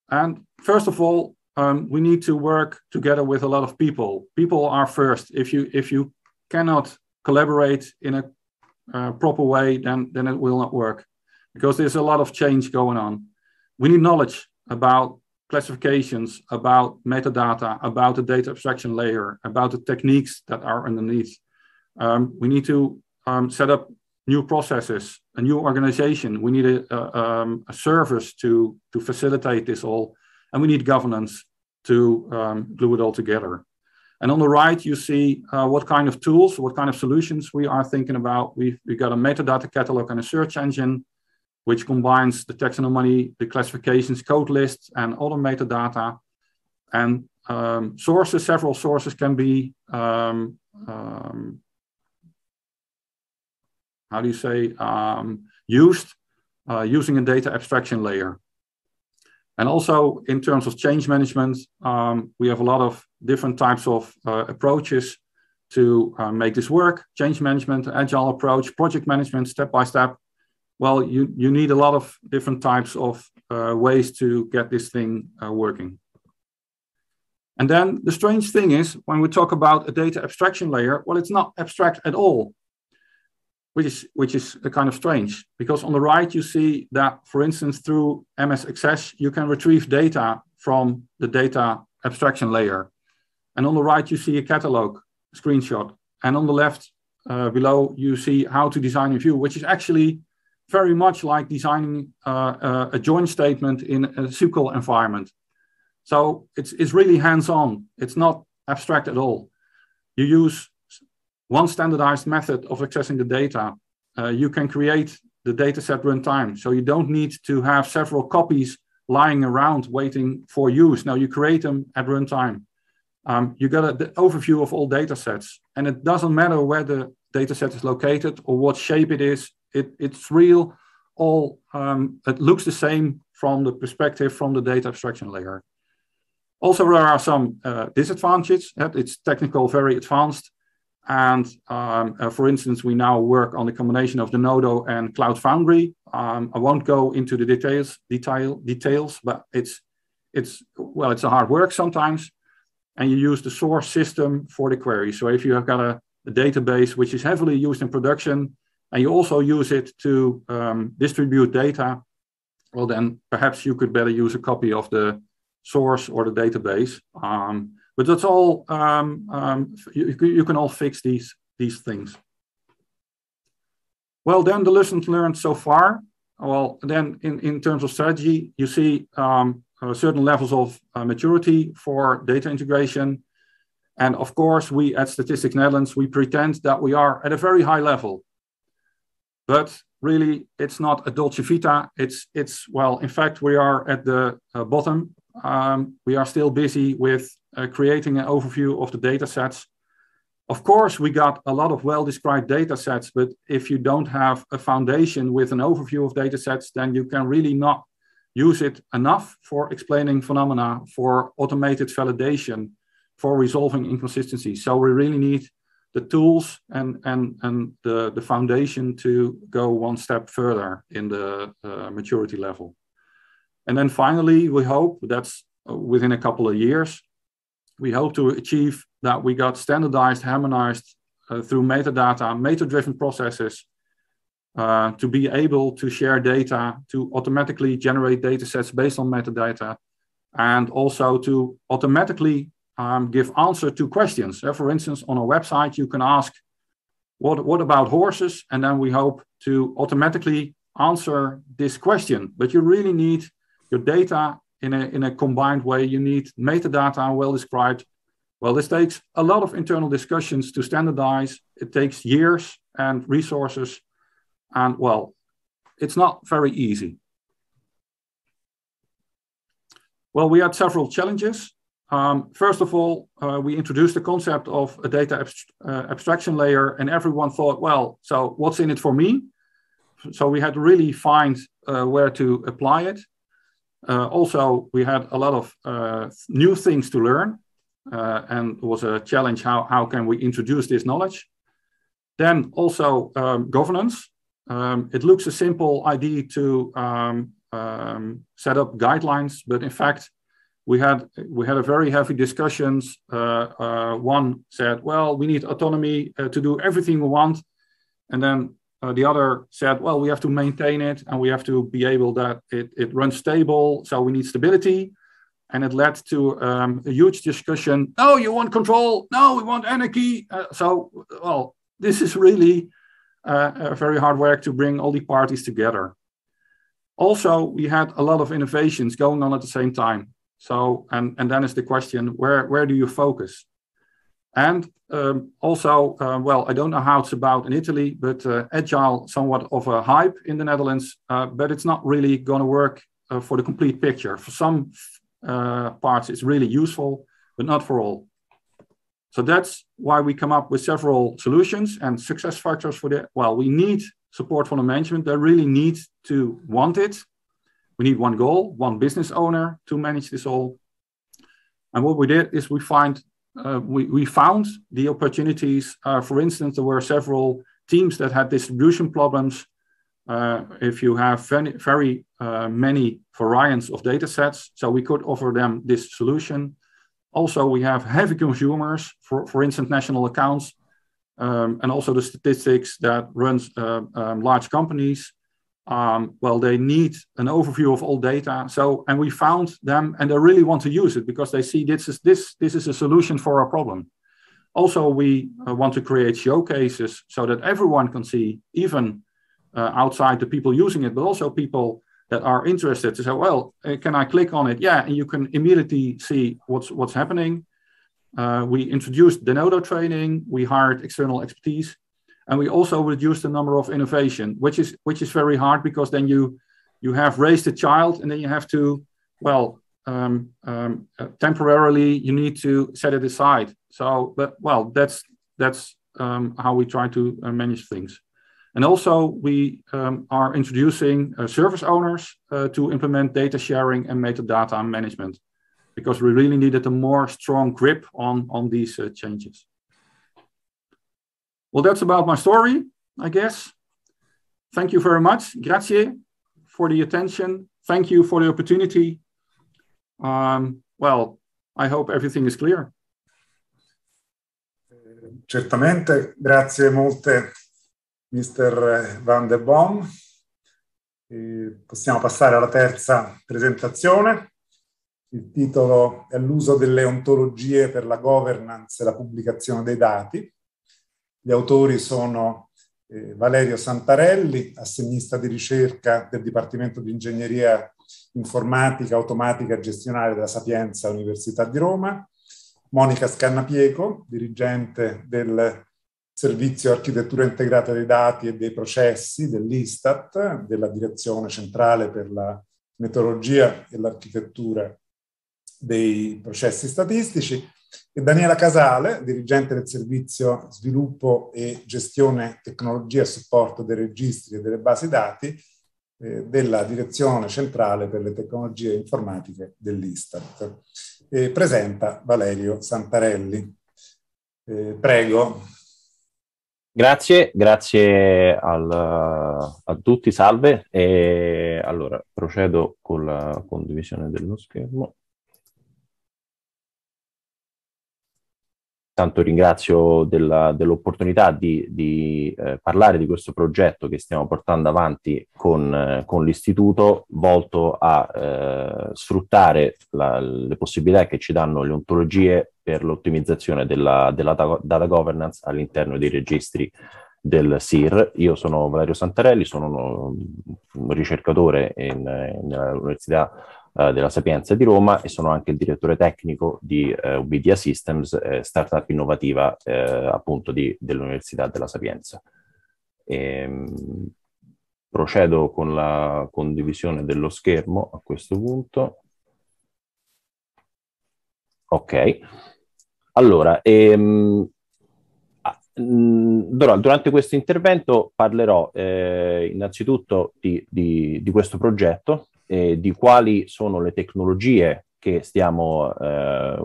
And first of all, um, we need to work together with a lot of people. People are first. If you if you cannot collaborate in a uh, proper way, then then it will not work, because there's a lot of change going on. We need knowledge about classifications, about metadata, about the data abstraction layer, about the techniques that are underneath. Um, we need to um, set up new processes, a new organization. We need a, a, um, a service to, to facilitate this all and we need governance to um, glue it all together. And on the right, you see uh, what kind of tools, what kind of solutions we are thinking about. We've, we've got a metadata catalog and a search engine, which combines the taxonomy, the classifications, code lists, and other metadata. And um, sources, several sources can be, um, um how do you say, um, used uh, using a data abstraction layer. And also in terms of change management, um, we have a lot of different types of uh, approaches to uh, make this work. Change management, agile approach, project management, step by step. Well, you, you need a lot of different types of uh, ways to get this thing uh, working. And then the strange thing is when we talk about a data abstraction layer, well, it's not abstract at all which is which is kind of strange because on the right you see that for instance through ms access you can retrieve data from the data abstraction layer and on the right you see a catalog screenshot and on the left uh, below you see how to design a view which is actually very much like designing uh, uh a join statement in a SQL environment so it's, it's really hands-on it's not abstract at all you use one standardized method of accessing the data. Uh, you can create the dataset runtime. So you don't need to have several copies lying around waiting for use. Now you create them at runtime. Um, you get an overview of all data sets. And it doesn't matter where the data set is located or what shape it is, it, it's real. All um, it looks the same from the perspective from the data abstraction layer. Also, there are some uh, disadvantages. It's technical, very advanced. And um, uh, for instance, we now work on the combination of the Nodo and Cloud Foundry. Um, I won't go into the details, detail, details, but it's it's well, it's a hard work sometimes. And you use the source system for the query. So if you have got a, a database which is heavily used in production, and you also use it to um, distribute data, well, then perhaps you could better use a copy of the source or the database. Um, but that's all. Um, um, you, you can all fix these these things. Well, then the lessons learned so far. Well, then in, in terms of strategy, you see um, uh, certain levels of uh, maturity for data integration. And of course, we at Statistics Netherlands, we pretend that we are at a very high level. But really, it's not a Dolce Vita. It's, it's well, in fact, we are at the uh, bottom. Um, we are still busy with uh, creating an overview of the data sets. Of course, we got a lot of well-described data sets, but if you don't have a foundation with an overview of data sets, then you can really not use it enough for explaining phenomena, for automated validation, for resolving inconsistencies. So we really need the tools and, and, and the, the foundation to go one step further in the uh, maturity level. And then finally, we hope that's uh, within a couple of years, we hope to achieve that we got standardized, harmonized uh, through metadata, meta driven processes uh, to be able to share data, to automatically generate data sets based on metadata, and also to automatically um, give answer to questions. So uh, for instance, on a website, you can ask, what, what about horses? And then we hope to automatically answer this question. But you really need your data in a, in a combined way, you need metadata well described. Well, this takes a lot of internal discussions to standardize. It takes years and resources. And well, it's not very easy. Well, we had several challenges. Um, first of all, uh, we introduced the concept of a data abst uh, abstraction layer, and everyone thought, well, so what's in it for me? So we had to really find uh, where to apply it. Uh, also, we had a lot of uh, new things to learn, uh, and it was a challenge how, how can we introduce this knowledge. Then also um, governance. Um, it looks a simple idea to um, um set up guidelines, but in fact, we had we had a very heavy discussions. Uh, uh, one said, "Well, we need autonomy uh, to do everything we want," and then uh, the other said, well, we have to maintain it and we have to be able that it, it runs stable, so we need stability. And it led to um, a huge discussion. No, you want control. No, we want anarchy. Uh, so, well, this is really uh, a very hard work to bring all the parties together. Also, we had a lot of innovations going on at the same time. So, and, and then is the question where, where do you focus? And um, also, uh, well, I don't know how it's about in Italy, but uh, agile somewhat of a hype in the Netherlands, uh, but it's not really going to work uh, for the complete picture. For some uh, parts, it's really useful, but not for all. So that's why we come up with several solutions and success factors for that. Well, we need support from the management. They really need to want it. We need one goal, one business owner to manage this all. And what we did is we find uh, we, we found the opportunities. Uh, for instance, there were several teams that had distribution problems. Uh, if you have very, very uh, many variants of data sets, so we could offer them this solution. Also, we have heavy consumers, for, for instance, national accounts, um, and also the statistics that runs uh, um, large companies um, well, they need an overview of all data. So, and we found them, and they really want to use it because they see this is this this is a solution for our problem. Also, we uh, want to create showcases so that everyone can see, even uh, outside the people using it, but also people that are interested to say, well, uh, can I click on it? Yeah, and you can immediately see what's what's happening. Uh, we introduced Denodo training. We hired external expertise and we also reduce the number of innovation, which is which is very hard because then you you have raised a child and then you have to well um, um, uh, temporarily you need to set it aside. So, but well, that's that's um, how we try to uh, manage things. And also, we um, are introducing uh, service owners uh, to implement data sharing and metadata management, because we really needed a more strong grip on on these uh, changes. Well, that's about my story, I guess. Thank you very much. Grazie for the attention. Thank you for the opportunity. Um, well, I hope everything is clear. Certamente, grazie molte Mr. Eh, Van der Bom. E possiamo passare alla terza presentazione. Il titolo è l'uso delle ontologie per la governance e la pubblicazione dei dati. Gli autori sono eh, Valerio Santarelli, assegnista di ricerca del Dipartimento di Ingegneria Informatica, Automatica e Gestionale della Sapienza Università di Roma, Monica Scannapieco, dirigente del Servizio Architettura Integrata dei Dati e dei Processi dell'Istat, della Direzione Centrale per la Meteorologia e l'Architettura dei Processi Statistici, e Daniela Casale, dirigente del servizio sviluppo e gestione tecnologia e supporto dei registri e delle basi dati eh, della Direzione Centrale per le Tecnologie Informatiche dell'Istat. E presenta Valerio Santarelli. Eh, prego. Grazie, grazie al, a tutti, salve. E allora procedo con la condivisione dello schermo. intanto ringrazio della, dell'opportunità di, di eh, parlare di questo progetto che stiamo portando avanti con, eh, con l'Istituto, volto a eh, sfruttare la, le possibilità che ci danno le ontologie per l'ottimizzazione della, della data, governance all'interno dei registri del SIR. Io sono Valerio Santarelli, sono un ricercatore in, in, nell'Università eh, eh, della Sapienza di Roma e sono anche il direttore tecnico di eh, Ubidia Systems, eh, startup innovativa eh, appunto di, dell'Università della Sapienza. E, ehm, procedo con la condivisione dello schermo a questo punto. Ok, allora, ehm, durante questo intervento parlerò eh, innanzitutto di, di, di, questo progetto eh, di quali sono le tecnologie che stiamo eh,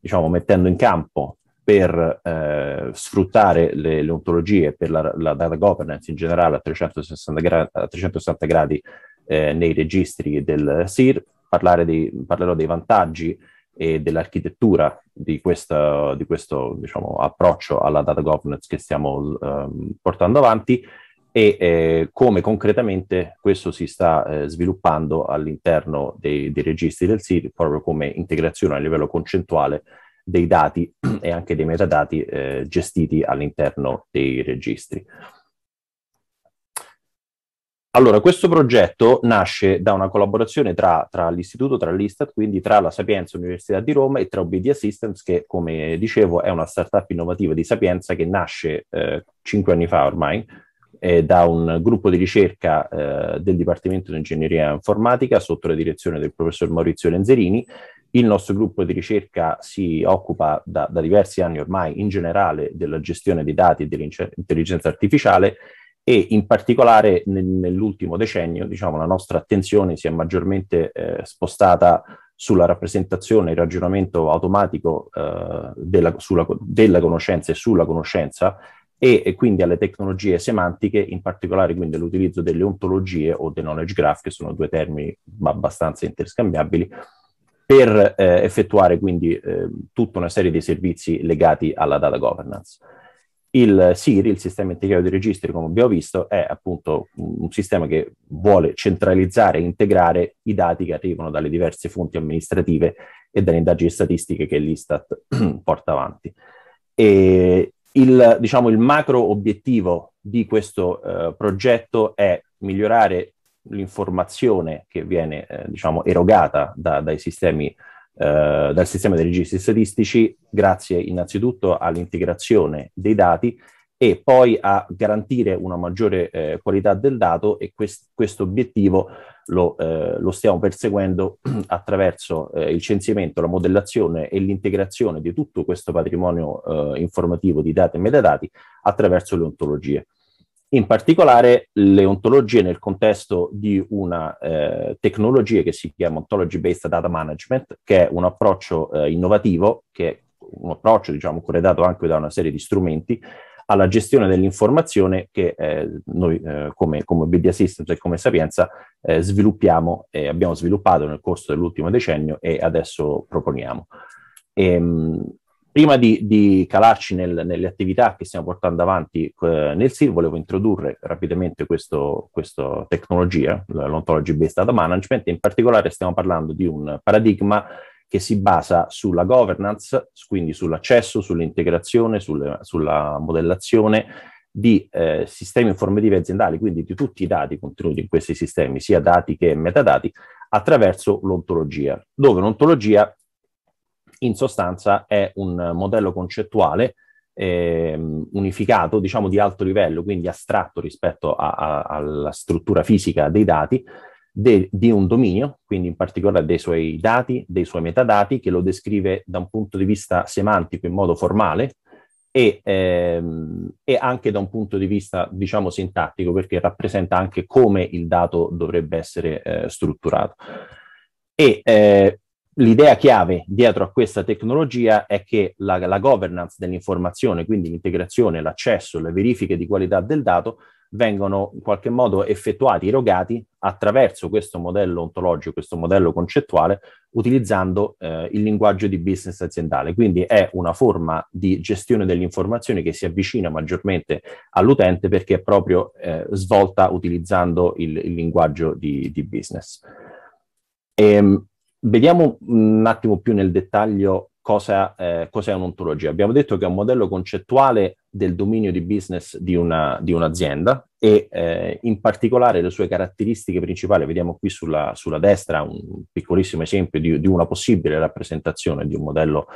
diciamo, mettendo in campo per eh, sfruttare le, le ontologie per la, la, data governance in generale a 360, gra- a 360 gradi eh, nei registri del SIR, di, parlerò dei vantaggi e dell'architettura di, questa, di questo diciamo, approccio alla data governance che stiamo um, portando avanti e eh, come concretamente questo si sta eh, sviluppando all'interno dei, dei registri del sito, proprio come integrazione a livello concettuale dei dati e anche dei metadati eh, gestiti all'interno dei registri. Allora, questo progetto nasce da una collaborazione tra, tra l'istituto, tra l'Istat, quindi tra la Sapienza Università di Roma e tra Obedia Systems, che come dicevo è una startup innovativa di Sapienza che nasce eh, cinque anni fa ormai, eh, da un gruppo di ricerca eh, del Dipartimento di Ingegneria Informatica sotto la direzione del professor Maurizio Lenzerini. Il nostro gruppo di ricerca si occupa da, da diversi anni ormai in generale della gestione dei dati e dell'intelligenza artificiale e in particolare nel, nell'ultimo decennio diciamo, la nostra attenzione si è maggiormente eh, spostata sulla rappresentazione e il ragionamento automatico eh, della, sulla, della, conoscenza e sulla conoscenza e, quindi alle tecnologie semantiche, in particolare quindi all'utilizzo delle ontologie o dei knowledge graph, che sono due termini abbastanza interscambiabili, per eh, effettuare quindi eh, tutta una serie di servizi legati alla data governance. Il SIRI, il sistema integrato di registri, come abbiamo visto, è appunto un sistema che vuole centralizzare e integrare i dati che arrivano dalle diverse fonti amministrative e dalle indagini statistiche che l'Istat porta avanti. E il, diciamo, il macro obiettivo di questo eh, progetto è migliorare l'informazione che viene eh, diciamo, erogata da, dai sistemi, eh, dal sistema dei registri statistici grazie innanzitutto all'integrazione dei dati e poi a garantire una maggiore eh, qualità del dato e quest- questo obiettivo lo, eh, lo, stiamo perseguendo attraverso eh, il censimento, la modellazione e l'integrazione di tutto questo patrimonio eh, informativo di dati e metadati attraverso le ontologie. In particolare le ontologie nel contesto di una eh, tecnologia che si chiama Ontology Based Data Management, che è un approccio eh, innovativo, che è un approccio diciamo corredato anche da una serie di strumenti alla gestione dell'informazione che eh, noi eh, come, come BDA Systems e come Sapienza eh, sviluppiamo e abbiamo sviluppato nel corso dell'ultimo decennio e adesso proponiamo. Ehm, prima di, di calarci nel, nelle attività che stiamo portando avanti eh, nel SIL, volevo introdurre rapidamente questa tecnologia, l'ontology based data management, in particolare stiamo parlando di un paradigma che si basa sulla governance, quindi sull'accesso, sull'integrazione, sulle, sulla modellazione di eh, sistemi informativi aziendali, quindi di tutti i dati contenuti in questi sistemi, sia dati che metadati, attraverso l'ontologia, dove l'ontologia in sostanza è un modello concettuale ehm, unificato, diciamo di alto livello, quindi astratto rispetto a, a, alla struttura fisica dei dati, de, di un dominio, quindi in particolare dei suoi dati, dei suoi metadati, che lo descrive da un punto di vista semantico in modo formale e, ehm, e anche da un punto di vista, diciamo, sintattico, perché rappresenta anche come il dato dovrebbe essere eh, strutturato. E eh, l'idea chiave dietro a questa tecnologia è che la, la governance dell'informazione, quindi l'integrazione, l'accesso, le verifiche di qualità del dato, vengono in qualche modo effettuati, erogati attraverso questo modello ontologico, questo modello concettuale, utilizzando eh, il linguaggio di business aziendale. Quindi è una forma di gestione dell'informazione che si avvicina maggiormente all'utente perché è proprio eh, svolta utilizzando il, il linguaggio di, di business. E, ehm, vediamo un attimo più nel dettaglio cosa, eh, cos'è un'ontologia. Abbiamo detto che è un modello concettuale del dominio di business di, una, di un'azienda e eh, in particolare le sue caratteristiche principali. Vediamo qui sulla, sulla destra un piccolissimo esempio di, di, una possibile rappresentazione di un modello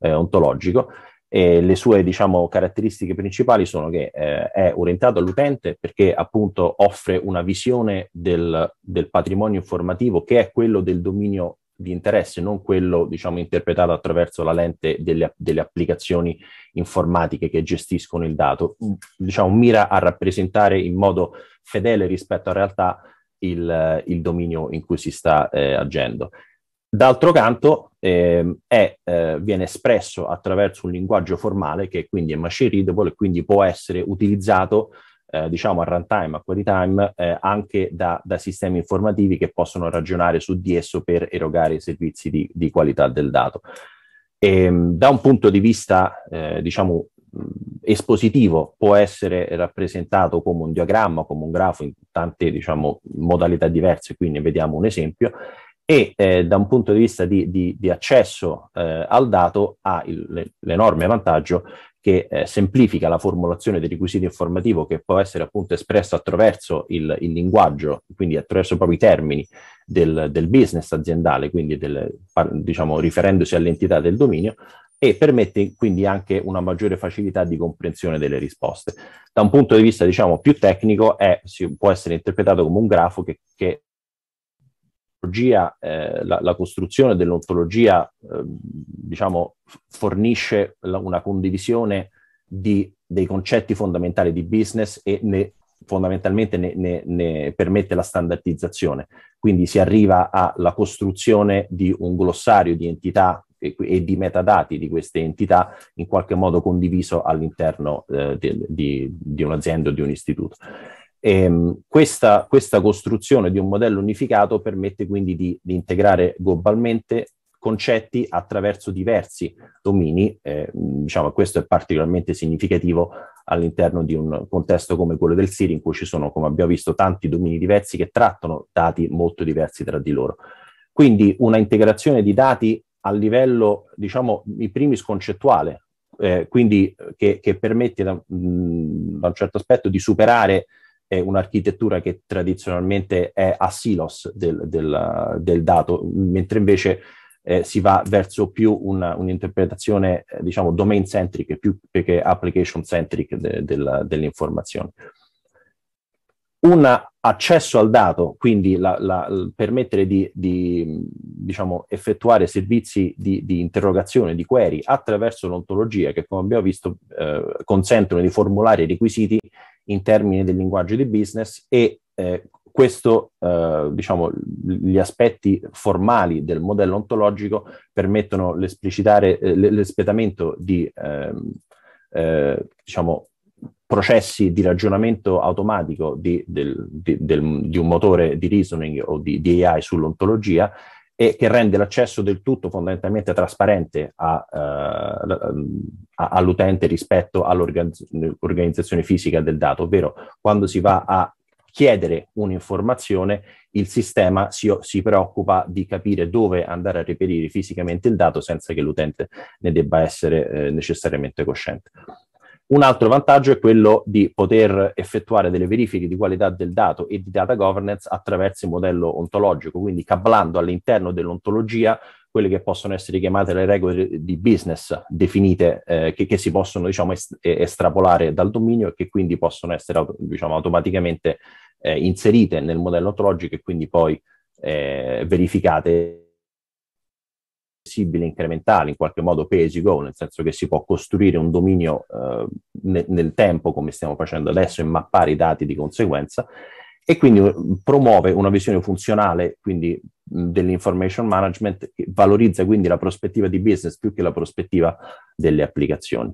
eh, ontologico. E le sue diciamo, caratteristiche principali sono che eh, è orientato all'utente perché appunto offre una visione del, del patrimonio informativo che è quello del dominio di interesse, non quello diciamo, interpretato attraverso la lente delle, delle, applicazioni informatiche che gestiscono il dato, mm, diciamo, mira a rappresentare in modo fedele rispetto a realtà il, il dominio in cui si sta eh, agendo. D'altro canto eh, è, eh, viene espresso attraverso un linguaggio formale che quindi è machine readable e quindi può essere utilizzato eh, diciamo a runtime, a query time, eh, anche da, da, sistemi informativi che possono ragionare su di esso per erogare i servizi di, di qualità del dato. E, ehm, da un punto di vista, eh, diciamo, mm, espositivo può essere rappresentato come un diagramma, come un grafo in tante diciamo, modalità diverse, qui ne vediamo un esempio, e eh, da un punto di vista di, di, di accesso eh, al dato ha il, l'enorme vantaggio che eh, semplifica la formulazione dei requisiti informativo che può essere appunto espresso attraverso il, il linguaggio, quindi attraverso proprio i termini del, del business aziendale, quindi del, diciamo, riferendosi all'entità del dominio, e permette quindi anche una maggiore facilità di comprensione delle risposte. Da un punto di vista diciamo più tecnico è, si, può essere interpretato come un grafo che, che eh, la, la, costruzione dell'ontologia, eh, diciamo, fornisce la, una condivisione di, dei concetti fondamentali di business e ne, fondamentalmente ne, ne, ne, permette la standardizzazione. Quindi si arriva alla costruzione di un glossario di entità e, e di metadati di queste entità in qualche modo condiviso all'interno eh, di, di, di un'azienda o di un istituto. Ehm, questa, questa, costruzione di un modello unificato permette quindi di, di integrare globalmente concetti attraverso diversi domini, eh, diciamo questo è particolarmente significativo all'interno di un contesto come quello del SIRI in cui ci sono, come abbiamo visto, tanti domini diversi che trattano dati molto diversi tra di loro. Quindi una integrazione di dati a livello, diciamo, i primis concettuale, eh, quindi che, che permette da, mh, mm, da un certo aspetto di superare è un'architettura che tradizionalmente è a silos del, del, del dato, mentre invece eh, si va verso più una, un'interpretazione, eh, diciamo, domain centric più che application centric de, de, dell'informazione. Un accesso al dato, quindi la, la, permettere di, di diciamo, effettuare servizi di, di, interrogazione, di query attraverso l'ontologia che, come abbiamo visto, eh, consentono di formulare requisiti in termini del linguaggio di business e eh, questo, eh, diciamo, gli aspetti formali del modello ontologico permettono l'esplicitare, eh, l'espletamento di, ehm, eh, diciamo, processi di ragionamento automatico di, del, di, del, di, un motore di reasoning o di, AI sull'ontologia e che rende l'accesso del tutto fondamentalmente trasparente a, uh, all'utente rispetto all'organizzazione fisica del dato, ovvero quando si va a chiedere un'informazione, il sistema si, si, preoccupa di capire dove andare a reperire fisicamente il dato senza che l'utente ne debba essere eh, necessariamente cosciente. Un altro vantaggio è quello di poter effettuare delle verifiche di qualità del dato e di data governance attraverso il modello ontologico, quindi cablando all'interno dell'ontologia quelle che possono essere chiamate le regole di business definite eh, che, che, si possono diciamo, est- estrapolare dal dominio e che quindi possono essere diciamo, automaticamente eh, inserite nel modello ontologico e quindi poi eh, verificate flessibile, incrementale, in qualche modo pay as you go, nel senso che si può costruire un dominio eh, ne, nel tempo, come stiamo facendo adesso, e mappare i dati di conseguenza, e quindi eh, promuove una visione funzionale quindi, dell'information management, che valorizza quindi la prospettiva di business più che la prospettiva delle applicazioni.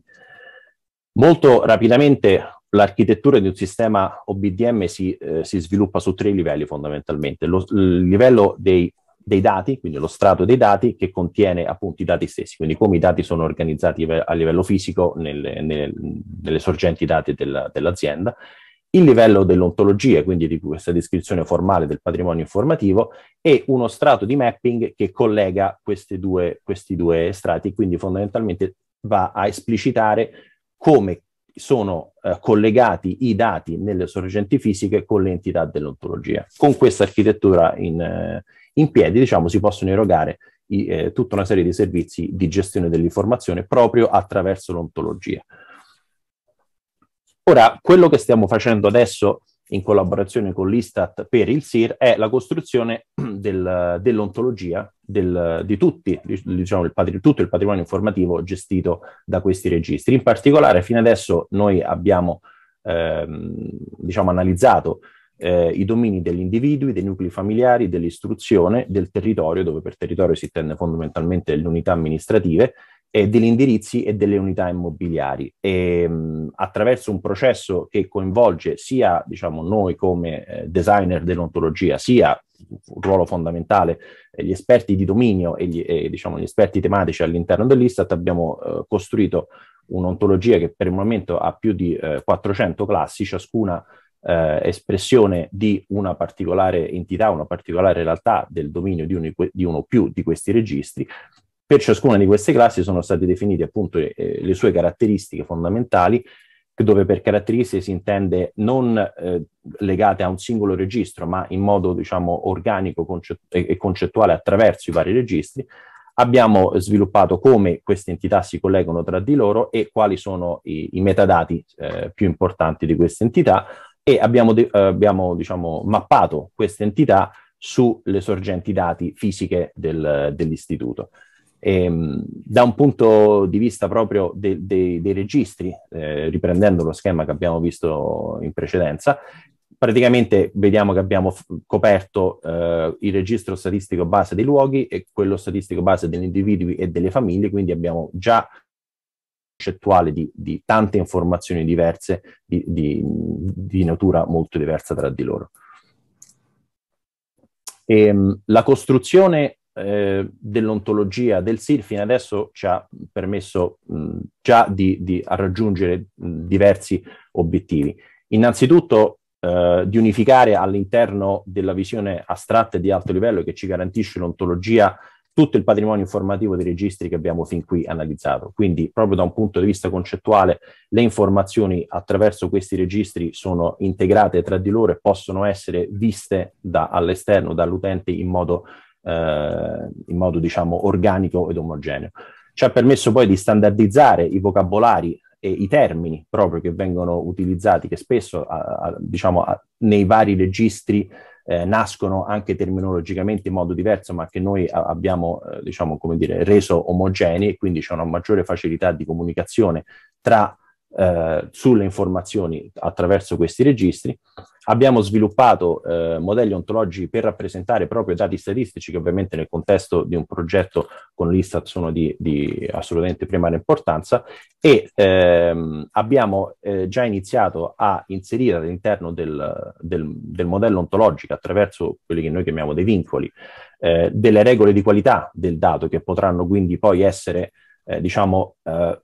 Molto rapidamente l'architettura di un sistema OBDM si, eh, si sviluppa su tre livelli fondamentalmente. Lo, il livello dei dei dati, quindi lo strato dei dati che contiene appunto i dati stessi, quindi come i dati sono organizzati a livello fisico nelle, nelle, nelle sorgenti dati della, dell'azienda, il livello dell'ontologia, quindi di questa descrizione formale del patrimonio informativo, e uno strato di mapping che collega due, questi due strati, quindi fondamentalmente va a esplicitare come sono eh, collegati i dati nelle sorgenti fisiche con le entità dell'ontologia. Con questa architettura in, eh, in piedi diciamo, si possono erogare i, eh, tutta una serie di servizi di gestione dell'informazione proprio attraverso l'ontologia. Ora, quello che stiamo facendo adesso in collaborazione con l'Istat per il SIR è la costruzione del, dell'ontologia del, di, tutti, diciamo, il patri, tutto il patrimonio informativo gestito da questi registri. In particolare, fino adesso noi abbiamo ehm, diciamo, analizzato eh, i domini degli individui, dei nuclei familiari, dell'istruzione, del territorio, dove per territorio si intende fondamentalmente le unità amministrative, eh, degli indirizzi e delle unità immobiliari. E, mh, attraverso un processo che coinvolge sia diciamo, noi come eh, designer dell'ontologia, sia un ruolo fondamentale eh, gli esperti di dominio e gli, eh, diciamo, gli esperti tematici all'interno dell'Istat, abbiamo eh, costruito un'ontologia che per il momento ha più di eh, 400 classi, ciascuna eh, espressione di una particolare entità, una particolare realtà del dominio di uno, di uno più di questi registri. Per ciascuna di queste classi sono state definite appunto eh, le sue caratteristiche fondamentali, dove per caratteristiche si intende non eh, legate a un singolo registro, ma in modo diciamo organico concet- e concettuale attraverso i vari registri. Abbiamo sviluppato come queste entità si collegano tra di loro e quali sono i, i metadati eh, più importanti di queste entità e abbiamo, de- eh, abbiamo diciamo, mappato queste entità sulle sorgenti dati fisiche del, dell'istituto. E, ehm, da un punto di vista proprio de- de- dei registri, eh, riprendendo lo schema che abbiamo visto in precedenza, praticamente vediamo che abbiamo f- coperto eh, il registro statistico base dei luoghi e quello statistico base degli individui e delle famiglie, quindi abbiamo già concettuale di, di tante informazioni diverse di, di, di, natura molto diversa tra di loro. E, ehm, la costruzione eh, dell'ontologia del SIR fino adesso ci ha permesso mh, già di, raggiungere mh, diversi obiettivi. Innanzitutto eh, di unificare all'interno della visione astratta e di alto livello che ci garantisce l'ontologia tutto il patrimonio informativo dei registri che abbiamo fin qui analizzato. Quindi, proprio da un punto di vista concettuale, le informazioni attraverso questi registri sono integrate tra di loro e possono essere viste da, all'esterno, dall'utente in modo, eh, in modo diciamo, organico ed omogeneo. Ci ha permesso poi di standardizzare i vocabolari e i termini proprio che vengono utilizzati, che spesso a, a, diciamo, a, nei vari registri eh, nascono anche terminologicamente in modo diverso, ma che noi a- abbiamo, eh, diciamo, come dire, reso omogenei e quindi c'è una maggiore facilità di comunicazione tra eh, sulle informazioni attraverso questi registri. Abbiamo sviluppato eh, modelli ontologici per rappresentare proprio dati statistici che ovviamente nel contesto di un progetto con l'Istat sono di, di assolutamente primaria importanza e ehm, abbiamo eh, già iniziato a inserire all'interno del, del, del, modello ontologico attraverso quelli che noi chiamiamo dei vincoli eh, delle regole di qualità del dato che potranno quindi poi essere eh, diciamo eh,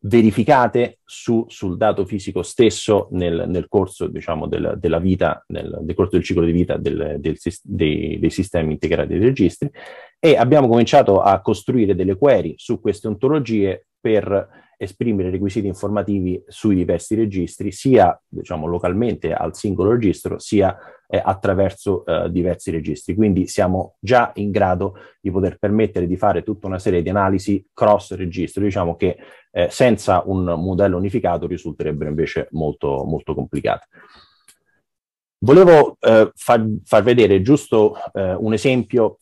verificate su, sul dato fisico stesso nel, nel corso diciamo, del, della vita, nel, nel, corso del ciclo di vita del, del, dei, dei, sistemi integrati dei registri e abbiamo cominciato a costruire delle query su queste ontologie per esprimere requisiti informativi sui diversi registri, sia diciamo, localmente al singolo registro, sia eh, attraverso eh, diversi registri. Quindi siamo già in grado di poter permettere di fare tutta una serie di analisi cross registro, diciamo che eh, senza un modello unificato risulterebbero invece molto, molto complicate. Volevo eh, far, far, vedere giusto eh, un esempio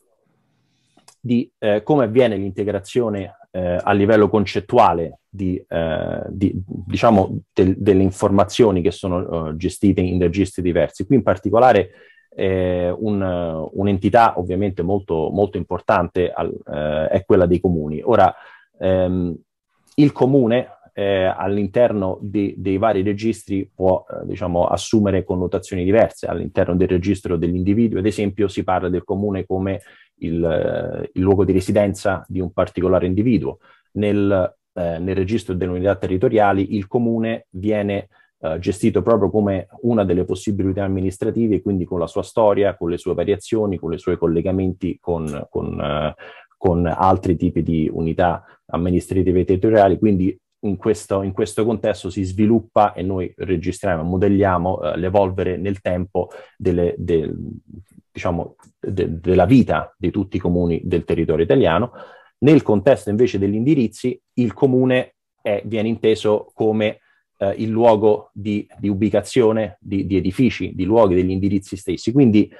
di eh, come avviene l'integrazione eh, a livello concettuale di, eh, di, diciamo, del, delle informazioni che sono uh, gestite in registri diversi. Qui in particolare eh, un, un'entità ovviamente molto, molto importante al, eh, è quella dei comuni. Ora, ehm, il comune eh, all'interno di, dei vari registri può diciamo, assumere connotazioni diverse. All'interno del registro dell'individuo, ad esempio, si parla del comune come il, il luogo di residenza di un particolare individuo. Nel, eh, nel registro delle unità territoriali il comune viene eh, gestito proprio come una delle possibili unità amministrative, quindi con la sua storia, con le sue variazioni, con i suoi collegamenti con, con, eh, con altri tipi di unità amministrative territoriali, quindi in questo, in questo, contesto si sviluppa e noi registriamo, modelliamo eh, l'evolvere nel tempo delle, de, diciamo, de- della vita di tutti i comuni del territorio italiano. Nel contesto invece degli indirizzi, il comune è, viene inteso come eh, il luogo di, di ubicazione di, di, edifici, di luoghi, degli indirizzi stessi. Quindi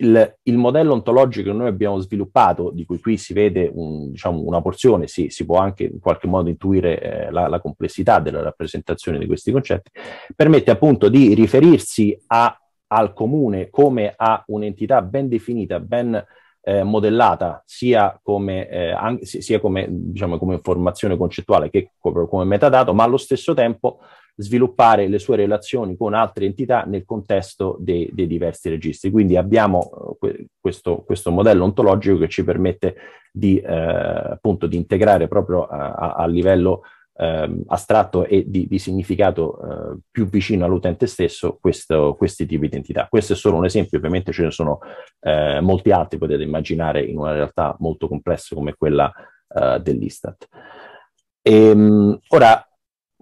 il, il, modello ontologico che noi abbiamo sviluppato, di cui qui si vede un, diciamo, una porzione, si, si, può anche in qualche modo intuire eh, la, la complessità della rappresentazione di questi concetti, permette appunto di riferirsi a al comune come a un'entità ben definita, ben eh, modellata sia come, eh, anche, sia come, diciamo, come informazione concettuale che come metadato, ma allo stesso tempo sviluppare le sue relazioni con altre entità nel contesto dei, dei diversi registri. Quindi abbiamo eh, questo, questo, modello ontologico che ci permette di, eh, appunto, di integrare proprio a, a livello ehm, astratto e di, di significato eh, più vicino all'utente stesso questo, questi tipi di identità. Questo è solo un esempio, ovviamente ce ne sono eh, molti altri, potete immaginare in una realtà molto complessa come quella eh, dell'Istat. Ehm, ora,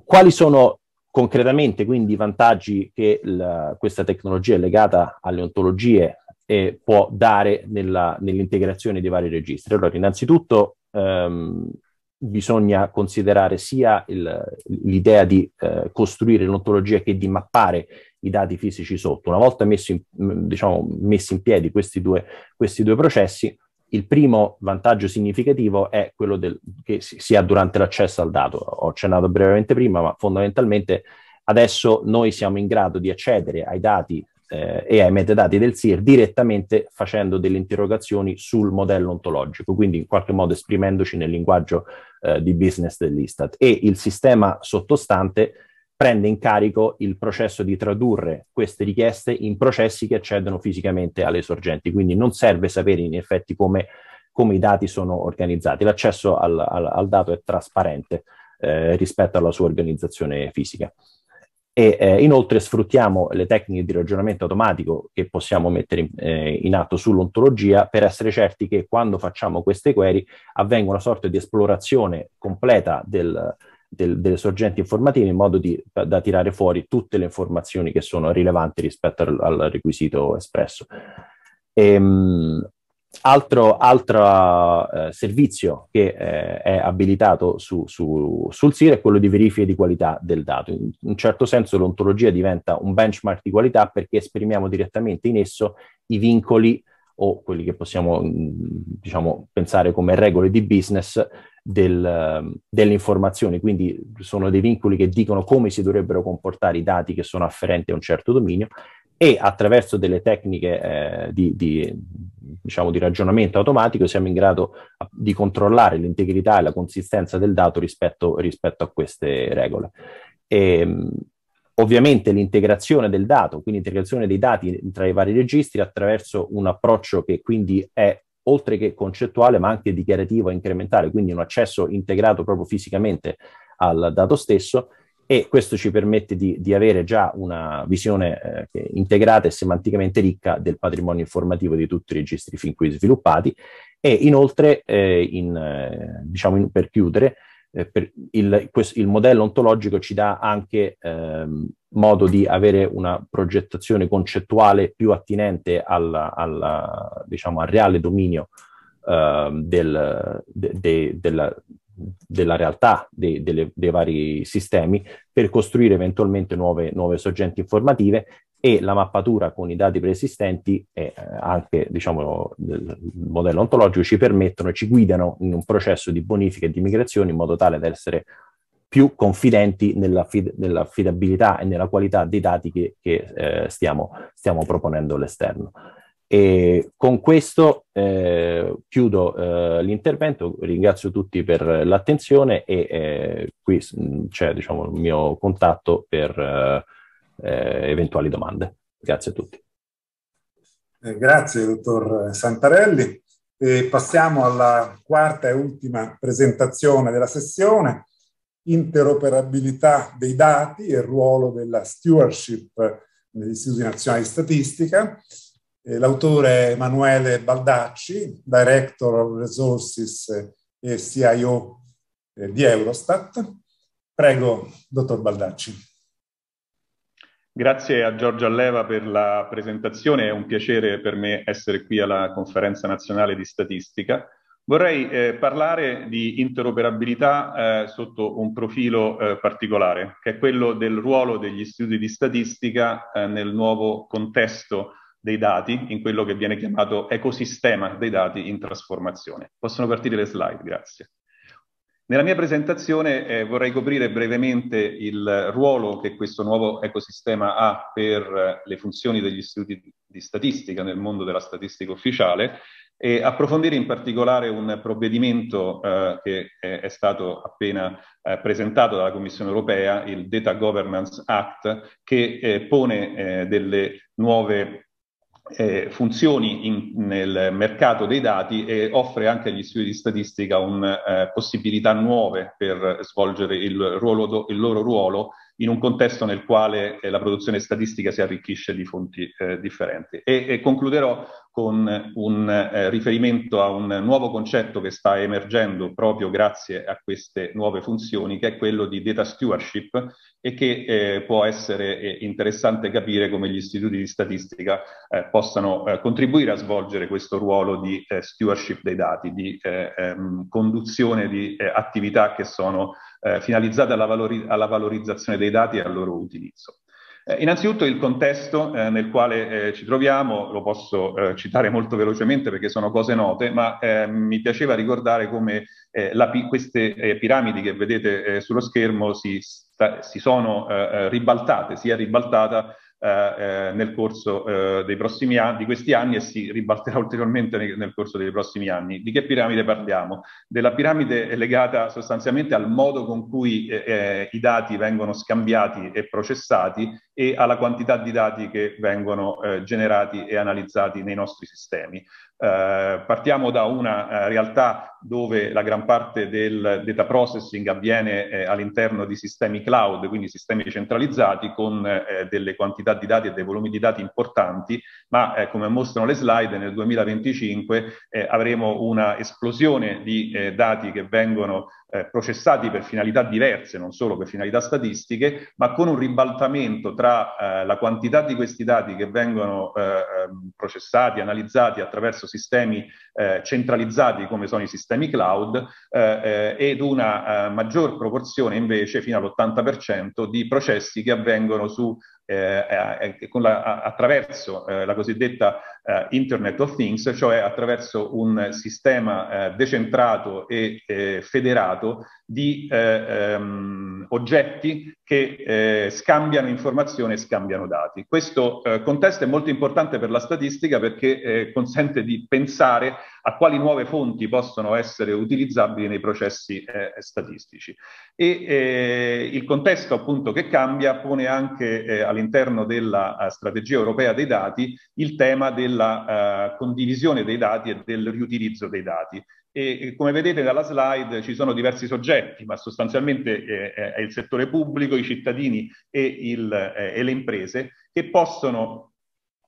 quali sono concretamente quindi i vantaggi che la, questa tecnologia legata alle ontologie e può dare nell'integrazione dei vari registri? Allora, innanzitutto ehm, bisogna considerare sia il, l'idea di eh, costruire l'ontologia che di mappare i dati fisici sotto. Una volta messi in, diciamo, messi in piedi questi due, questi due, processi, il primo vantaggio significativo è quello del, che si, si ha durante l'accesso al dato. Ho accennato brevemente prima, ma fondamentalmente adesso noi siamo in grado di accedere ai dati eh, e ai metadati del SIR direttamente facendo delle interrogazioni sul modello ontologico, quindi in qualche modo esprimendoci nel linguaggio eh, di business dell'Istat. E il sistema sottostante prende in carico il processo di tradurre queste richieste in processi che accedono fisicamente alle sorgenti, quindi non serve sapere in effetti come, come i dati sono organizzati, l'accesso al, al, al dato è trasparente eh, rispetto alla sua organizzazione fisica e eh, inoltre sfruttiamo le tecniche di ragionamento automatico che possiamo mettere in, eh, in, atto sull'ontologia per essere certi che quando facciamo queste query avvenga una sorta di esplorazione completa del, del, delle sorgenti informative in modo di, da tirare fuori tutte le informazioni che sono rilevanti rispetto al, al requisito espresso. Ehm, Altro, altro eh, servizio che eh, è abilitato su, su, sul SIR è quello di verifica di qualità del dato. In un certo senso l'ontologia diventa un benchmark di qualità perché esprimiamo direttamente in esso i vincoli o quelli che possiamo mm, diciamo, pensare come regole di business del, delle informazioni, quindi sono dei vincoli che dicono come si dovrebbero comportare i dati che sono afferenti a un certo dominio e attraverso delle tecniche eh, di, di, diciamo, di, ragionamento automatico siamo in grado di controllare l'integrità e la consistenza del dato rispetto, rispetto a queste regole. E, ehm, ovviamente l'integrazione del dato, quindi l'integrazione dei dati tra i vari registri attraverso un approccio che quindi è oltre che concettuale ma anche dichiarativo e incrementale, quindi un accesso integrato proprio fisicamente al dato stesso, e questo ci permette di, di avere già una visione eh, integrata e semanticamente ricca del patrimonio informativo di tutti i registri fin qui sviluppati e inoltre, eh, in, eh, diciamo in, per chiudere, eh, per il, questo, il, modello ontologico ci dà anche ehm, modo di avere una progettazione concettuale più attinente alla, alla, diciamo, al reale dominio eh, del, de, de, della, della realtà dei, delle, dei vari sistemi per costruire eventualmente nuove, nuove sorgenti informative e la mappatura con i dati preesistenti e eh, anche diciamo, del modello ontologico ci permettono ci guidano in un processo di bonifica e di migrazione in modo tale da essere più confidenti nell'affidabilità nella e nella qualità dei dati che, che eh, stiamo, stiamo proponendo all'esterno. E con questo eh, chiudo eh, l'intervento, ringrazio tutti per l'attenzione e eh, qui mm, c'è diciamo, il mio contatto per eh, eh, eventuali domande. Grazie a tutti. Eh, grazie dottor Santarelli. E passiamo alla quarta e ultima presentazione della sessione, interoperabilità dei dati e ruolo della stewardship negli istituti nazionali di statistica. Eh, l'autore è Emanuele Baldacci, Director of Resources e CIO eh, di Eurostat. Prego, dottor Baldacci. Grazie a Giorgio Alleva per la presentazione, è un piacere per me essere qui alla Conferenza Nazionale di Statistica. Vorrei eh, parlare di interoperabilità eh, sotto un profilo eh, particolare, che è quello del ruolo degli istituti di statistica eh, nel nuovo contesto dei dati in quello che viene chiamato ecosistema dei dati in trasformazione. Possono partire le slide, grazie. Nella mia presentazione eh, vorrei coprire brevemente il ruolo che questo nuovo ecosistema ha per eh, le funzioni degli istituti di statistica nel mondo della statistica ufficiale e approfondire in particolare un provvedimento eh, che è stato appena eh, presentato dalla Commissione europea, il Data Governance Act, che eh, pone eh, delle nuove eh, funzioni in, nel mercato dei dati e offre anche agli studi di statistica un, eh, possibilità nuove per svolgere il, ruolo, il, loro ruolo in un contesto nel quale eh, la produzione statistica si arricchisce di fonti eh, differenti. E, e concluderò con un eh, riferimento a un nuovo concetto che sta emergendo proprio grazie a queste nuove funzioni, che è quello di data stewardship e che eh, può essere eh, interessante capire come gli istituti di statistica eh, possano eh, contribuire a svolgere questo ruolo di eh, stewardship dei dati, di ehm, conduzione di attività che sono finalizzate alla, valori alla valorizzazione dei dati e al loro utilizzo. Eh, innanzitutto il contesto eh, nel quale eh, ci troviamo, lo posso eh, citare molto velocemente perché sono cose note, ma ehm, mi piaceva ricordare come eh, la, queste eh, piramidi che vedete sullo schermo si, sta, si sono ribaltate, si è ribaltata eh, nel corso eh, dei prossimi anni, di questi anni e si ribalterà ulteriormente nel, nel, corso dei prossimi anni. Di che piramide parliamo? Della piramide legata sostanzialmente al modo con cui eh, i dati vengono scambiati e processati e alla quantità di dati che vengono eh, generati e analizzati nei nostri sistemi. Eh, partiamo da una eh, realtà dove la gran parte del data processing avviene eh, all'interno di sistemi cloud, quindi sistemi centralizzati con eh, delle quantità di dati e dei volumi di dati importanti, ma eh, come mostrano le slide nel 2025 avremo una esplosione di dati che vengono eh, processati per finalità diverse, non solo per finalità statistiche, ma con un ribaltamento tra eh, la quantità di questi dati che vengono eh, ehm, processati, analizzati attraverso sistemi eh, centralizzati come sono i sistemi cloud eh, eh, ed una maggior proporzione invece fino all'80% di processi che avvengono su eh, eh, la, attraverso eh, la cosiddetta eh, Internet of Things, cioè attraverso un sistema eh, decentrato e eh, federato di ehm, oggetti che scambiano informazioni e scambiano dati. Questo contesto è molto importante per la statistica perché consente di pensare a quali nuove fonti possono essere utilizzabili nei processi eh, statistici. E eh, il contesto appunto che cambia pone anche eh, all'interno della eh, strategia europea dei dati il tema della eh, condivisione dei dati e del riutilizzo dei dati. E come vedete dalla slide ci sono diversi soggetti, ma sostanzialmente eh, è il settore pubblico, i cittadini e, il, e le imprese che possono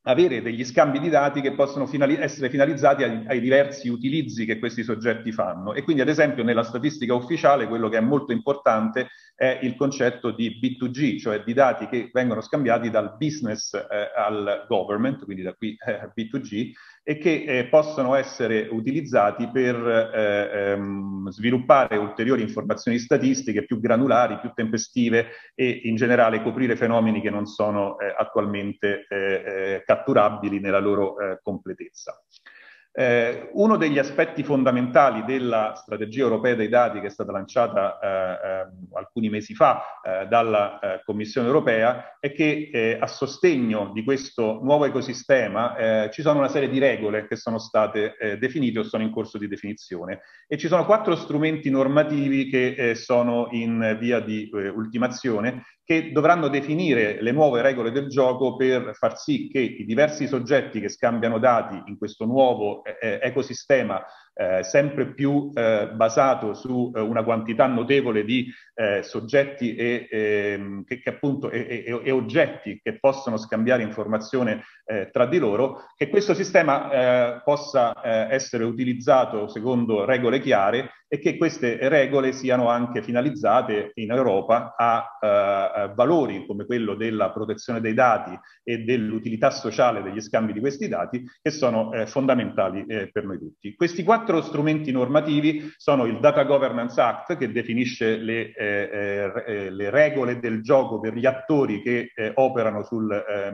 avere degli scambi di dati che possono finali- essere finalizzati ai, ai, diversi utilizzi che questi soggetti fanno. E quindi, ad esempio, nella statistica ufficiale quello che è molto importante è il concetto di B2G, cioè di dati che vengono scambiati dal business eh, al government, quindi da qui eh, B2G, e che eh, possono essere utilizzati per eh, ehm, sviluppare ulteriori informazioni statistiche più granulari, più tempestive e in generale coprire fenomeni che non sono eh, attualmente eh, eh, catturabili nella loro eh, completezza. Eh, uno degli aspetti fondamentali della strategia europea dei dati che è stata lanciata eh, eh alcuni mesi fa eh, dalla eh, Commissione europea è che eh, a sostegno di questo nuovo ecosistema ci sono una serie di regole che sono state definite o sono in corso di definizione e ci sono quattro strumenti normativi che sono in via di ultimazione che dovranno definire le nuove regole del gioco per far sì che i diversi soggetti che scambiano dati in questo nuovo eh, eh ecosistema eh, sempre più eh, basato su eh, una quantità notevole di eh, soggetti e, ehm, che, che appunto, e, e, e, oggetti che possono scambiare informazione tra di loro, che questo sistema possa essere utilizzato secondo regole chiare e che queste regole siano anche finalizzate in Europa a eh, valori come quello della protezione dei dati e dell'utilità sociale degli scambi di questi dati che sono eh, fondamentali eh, per noi tutti. Questi quattro strumenti normativi sono il Data Governance Act che definisce le, eh, eh, eh, le regole del gioco per gli attori che operano sul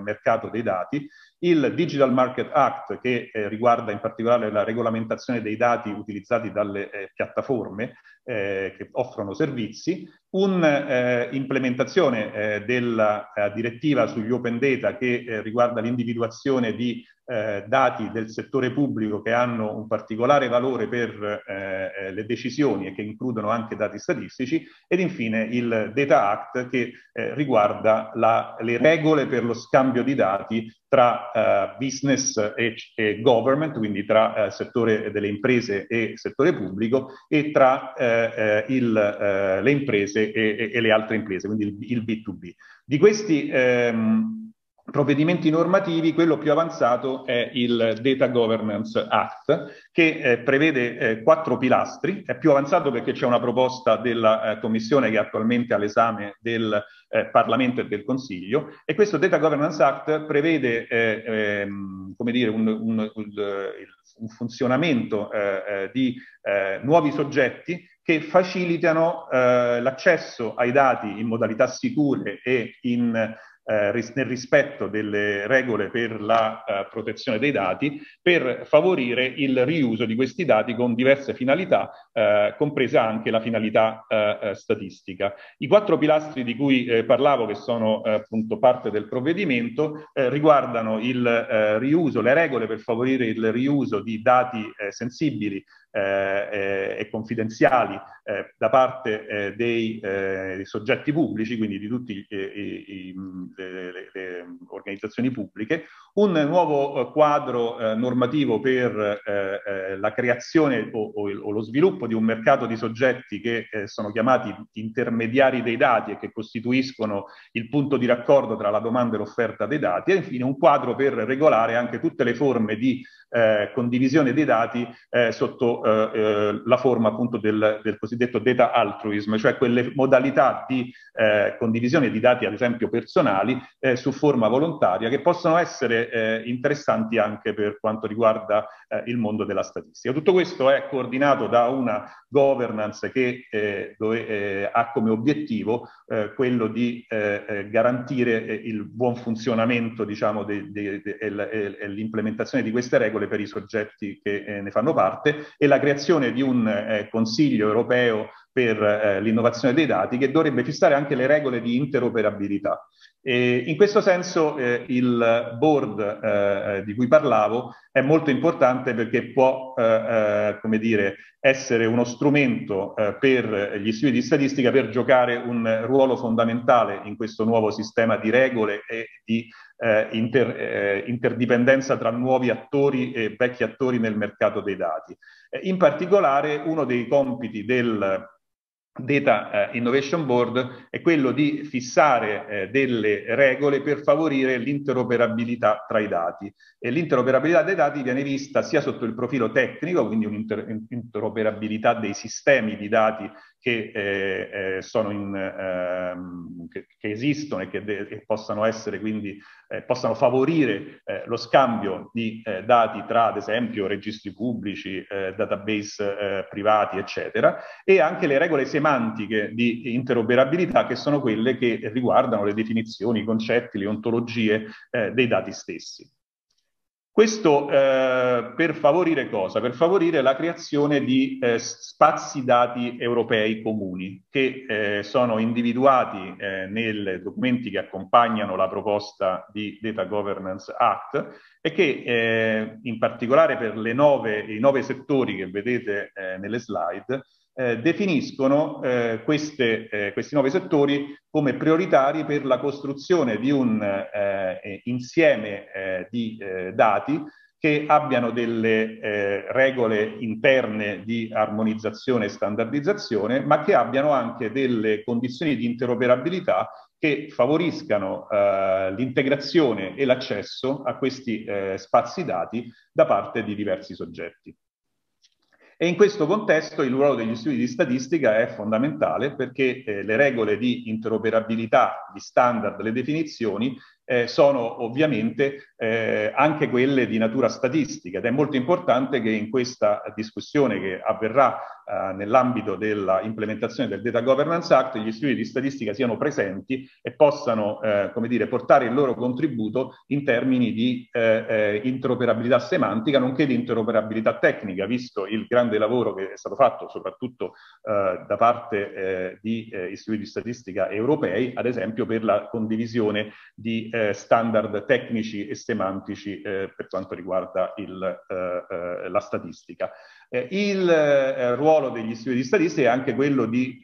mercato dei dati, il Digital Market Act, che eh, riguarda in particolare la regolamentazione dei dati utilizzati dalle eh, piattaforme, eh, che offrono servizi, un'implementazione eh, eh, della eh, direttiva sugli open data che riguarda l'individuazione di dati del settore pubblico che hanno un particolare valore per le decisioni e che includono anche dati statistici ed infine il Data Act che riguarda la, le regole per lo scambio di dati tra business e, e government, quindi tra settore delle imprese e settore pubblico e tra eh, il, eh, le imprese e, e, le altre imprese, quindi il, il B2B. Di questi ehm, provvedimenti normativi, quello più avanzato è il Data Governance Act, che eh, prevede eh, quattro pilastri. È più avanzato perché c'è una proposta della eh, Commissione che è attualmente all'esame del eh, Parlamento e del Consiglio e questo Data Governance Act prevede eh, ehm, come dire, un, un, un, un funzionamento di nuovi soggetti che facilitano eh, l'accesso ai dati in modalità sicure e in, eh, ris- nel rispetto delle regole per la eh, protezione dei dati, per favorire il riuso di questi dati con diverse finalità, eh, compresa anche la finalità eh, eh, statistica. I quattro pilastri di cui parlavo, che sono appunto parte del provvedimento, riguardano il riuso, le regole per favorire il riuso di dati sensibili e, eh, eh, e, confidenziali eh, da parte dei, dei, soggetti pubblici, quindi di tutte mm, le, le, organizzazioni pubbliche, un nuovo quadro normativo per la creazione o, o, o, lo sviluppo di un mercato di soggetti che sono chiamati intermediari dei dati e che costituiscono il punto di raccordo tra la domanda e l'offerta dei dati e infine un quadro per regolare anche tutte le forme di eh, condivisione dei dati eh, sotto eh, eh, la forma appunto del, del, cosiddetto data altruism, cioè quelle modalità di eh, condivisione di dati, ad esempio personali, eh, su forma volontaria, che possono essere eh, interessanti anche per quanto riguarda eh, il mondo della statistica. Tutto questo è coordinato da una governance che dove, ha come obiettivo quello di garantire il buon funzionamento diciamo, e l'implementazione di queste regole per i soggetti che ne fanno parte e la la creazione di un eh, Consiglio europeo per eh, l'innovazione dei dati che dovrebbe fissare anche le regole di interoperabilità. E in questo senso eh, il board eh, eh di cui parlavo è molto importante perché può eh, eh come dire, essere uno strumento eh, per gli studi di statistica per giocare un ruolo fondamentale in questo nuovo sistema di regole e di eh, inter, eh, interdipendenza tra nuovi attori e vecchi attori nel mercato dei dati. Eh, in particolare uno dei compiti del Data eh, Innovation Board è quello di fissare eh, delle regole per favorire l'interoperabilità tra i dati e l'interoperabilità dei dati viene vista sia sotto il profilo tecnico, quindi un'interoperabilità dei sistemi di dati che, eh, eh in, ehm, che, che esistono e che, de- che possano essere quindi eh, possano favorire eh, lo scambio di eh, dati tra ad esempio registri pubblici, eh, database privati eccetera e anche le regole semantiche di interoperabilità che sono quelle che riguardano le definizioni, i concetti, le ontologie dei dati stessi. Questo eh, per favorire cosa? Per favorire la creazione di eh, spazi dati europei comuni che eh, sono individuati eh, nei documenti che accompagnano la proposta di Data Governance Act e che eh, in particolare per nove, i nove settori che vedete eh, nelle slide eh, definiscono eh, queste, eh, questi nuovi settori come prioritari per la costruzione di un eh, eh, insieme eh, di dati che abbiano delle regole interne di armonizzazione e standardizzazione, ma che abbiano anche delle condizioni di interoperabilità che favoriscano l'integrazione e l'accesso a questi spazi dati da parte di diversi soggetti. E in questo contesto il ruolo degli studi di statistica è fondamentale perché eh, le regole di interoperabilità, gli standard, le definizioni eh, sono ovviamente eh, anche quelle di natura statistica ed è molto importante che in questa discussione che avverrà eh, nell'ambito dell'implementazione del Data Governance Act gli studi di statistica siano presenti e possano eh, come dire, portare il loro contributo in termini di eh, eh, interoperabilità semantica nonché di interoperabilità tecnica, visto il grande lavoro che è stato fatto soprattutto da parte di istituti di statistica europei, ad esempio per la condivisione di eh, standard tecnici e semantici eh, per quanto riguarda il, eh, eh la statistica. Eh, il eh, ruolo degli istituti di statistica è anche quello di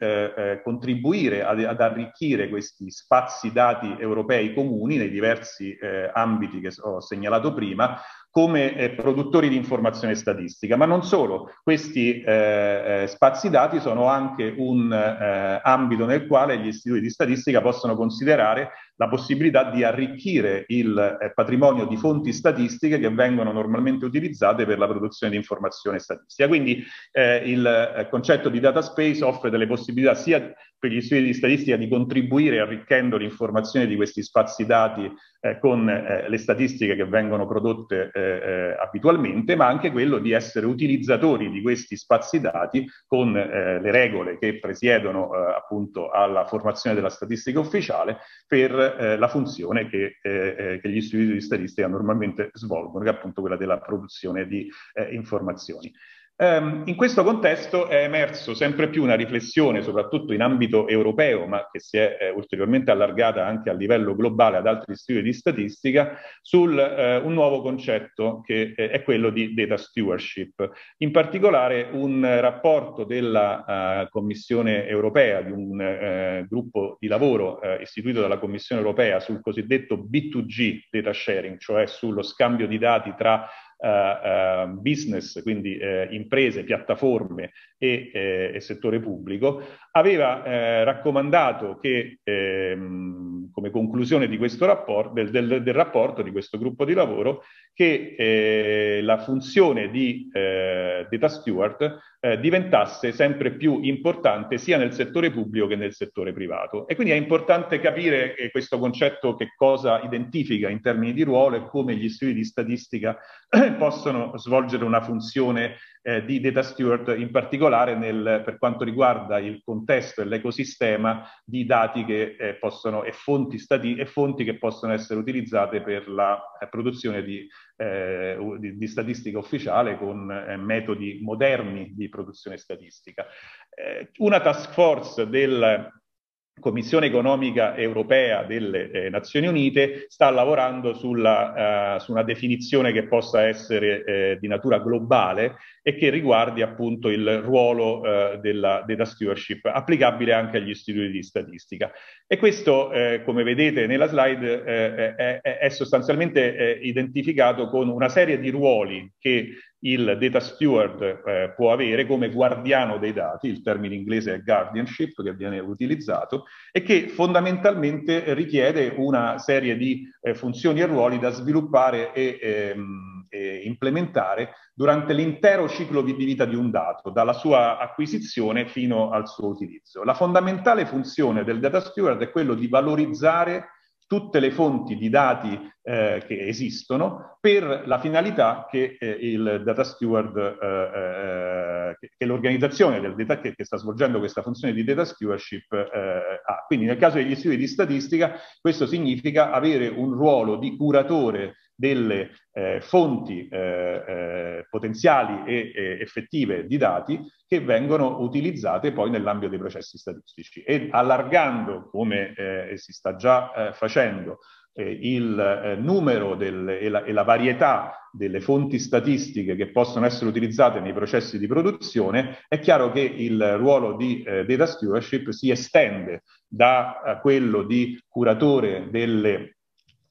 contribuire ad, ad, arricchire questi spazi dati europei comuni nei diversi ambiti che ho segnalato prima, come eh, produttori di informazione statistica, ma non solo, questi eh, spazi dati sono anche un eh, ambito nel quale gli istituti di statistica possono considerare la possibilità di arricchire il eh, patrimonio di fonti statistiche che vengono normalmente utilizzate per la produzione di informazione statistica. Quindi eh, il eh, concetto di data space offre delle possibilità sia per gli studi di statistica di contribuire arricchendo l'informazione di questi spazi dati eh, con le statistiche che vengono prodotte abitualmente, ma anche quello di essere utilizzatori di questi spazi dati con le regole che presiedono appunto alla formazione della statistica ufficiale per eh, la funzione che, eh, eh che, gli istituti di statistica normalmente svolgono, che è appunto quella della produzione di eh, informazioni. Ehm, in questo contesto è emerso sempre più una riflessione, soprattutto in ambito europeo, ma che si è eh, ulteriormente allargata anche a livello globale ad altri istituti di statistica, su eh, un nuovo concetto che eh, è quello di data stewardship. In particolare un rapporto della eh, Commissione europea, di un eh, gruppo di lavoro eh, istituito dalla Commissione europea sul cosiddetto B2G data sharing, cioè sullo scambio di dati tra eh, eh, business, quindi eh, imprese, piattaforme e, eh, e, settore pubblico, aveva raccomandato che ehm, come conclusione di questo rapporto, del, del, del rapporto di questo gruppo di lavoro che eh, la funzione di eh, data steward eh, diventasse sempre più importante sia nel settore pubblico che nel settore privato. E quindi è importante capire eh, questo concetto che cosa identifica in termini di ruolo e come gli studi di statistica possono svolgere una funzione eh, di data steward, in particolare nel, per quanto riguarda il contesto e l'ecosistema di dati che, eh, possono, e, fonti stati, e fonti che possono essere utilizzate per la produzione di eh, di, di, statistica ufficiale con eh, metodi moderni di produzione statistica. Eh, una task force del Commissione economica europea delle eh, Nazioni Unite sta lavorando sulla, uh, su una definizione che possa essere eh, di natura globale e che riguardi appunto il ruolo eh, della data stewardship applicabile anche agli istituti di statistica. E questo, eh, come vedete nella slide, eh, è, è, sostanzialmente identificato con una serie di ruoli che il data steward eh, può avere come guardiano dei dati, il termine inglese è guardianship che viene utilizzato, e che fondamentalmente richiede una serie di eh, funzioni e ruoli da sviluppare e, ehm, e implementare durante l'intero ciclo di vita di un dato, dalla sua acquisizione fino al suo utilizzo. La fondamentale funzione del data steward è quello di valorizzare tutte le fonti di dati eh, che esistono per la finalità che eh, il data steward, eh, eh che, l'organizzazione del data, che, che, sta svolgendo questa funzione di data stewardship eh, ha. Quindi nel caso degli studi di statistica questo significa avere un ruolo di curatore delle eh, fonti eh, eh, potenziali e, e effettive di dati che vengono utilizzate poi nell'ambito dei processi statistici e allargando, come eh, si sta già eh, facendo, il numero del, e, la, e, la, varietà delle fonti statistiche che possono essere utilizzate nei processi di produzione, è chiaro che il ruolo di eh, data stewardship si estende da quello di curatore delle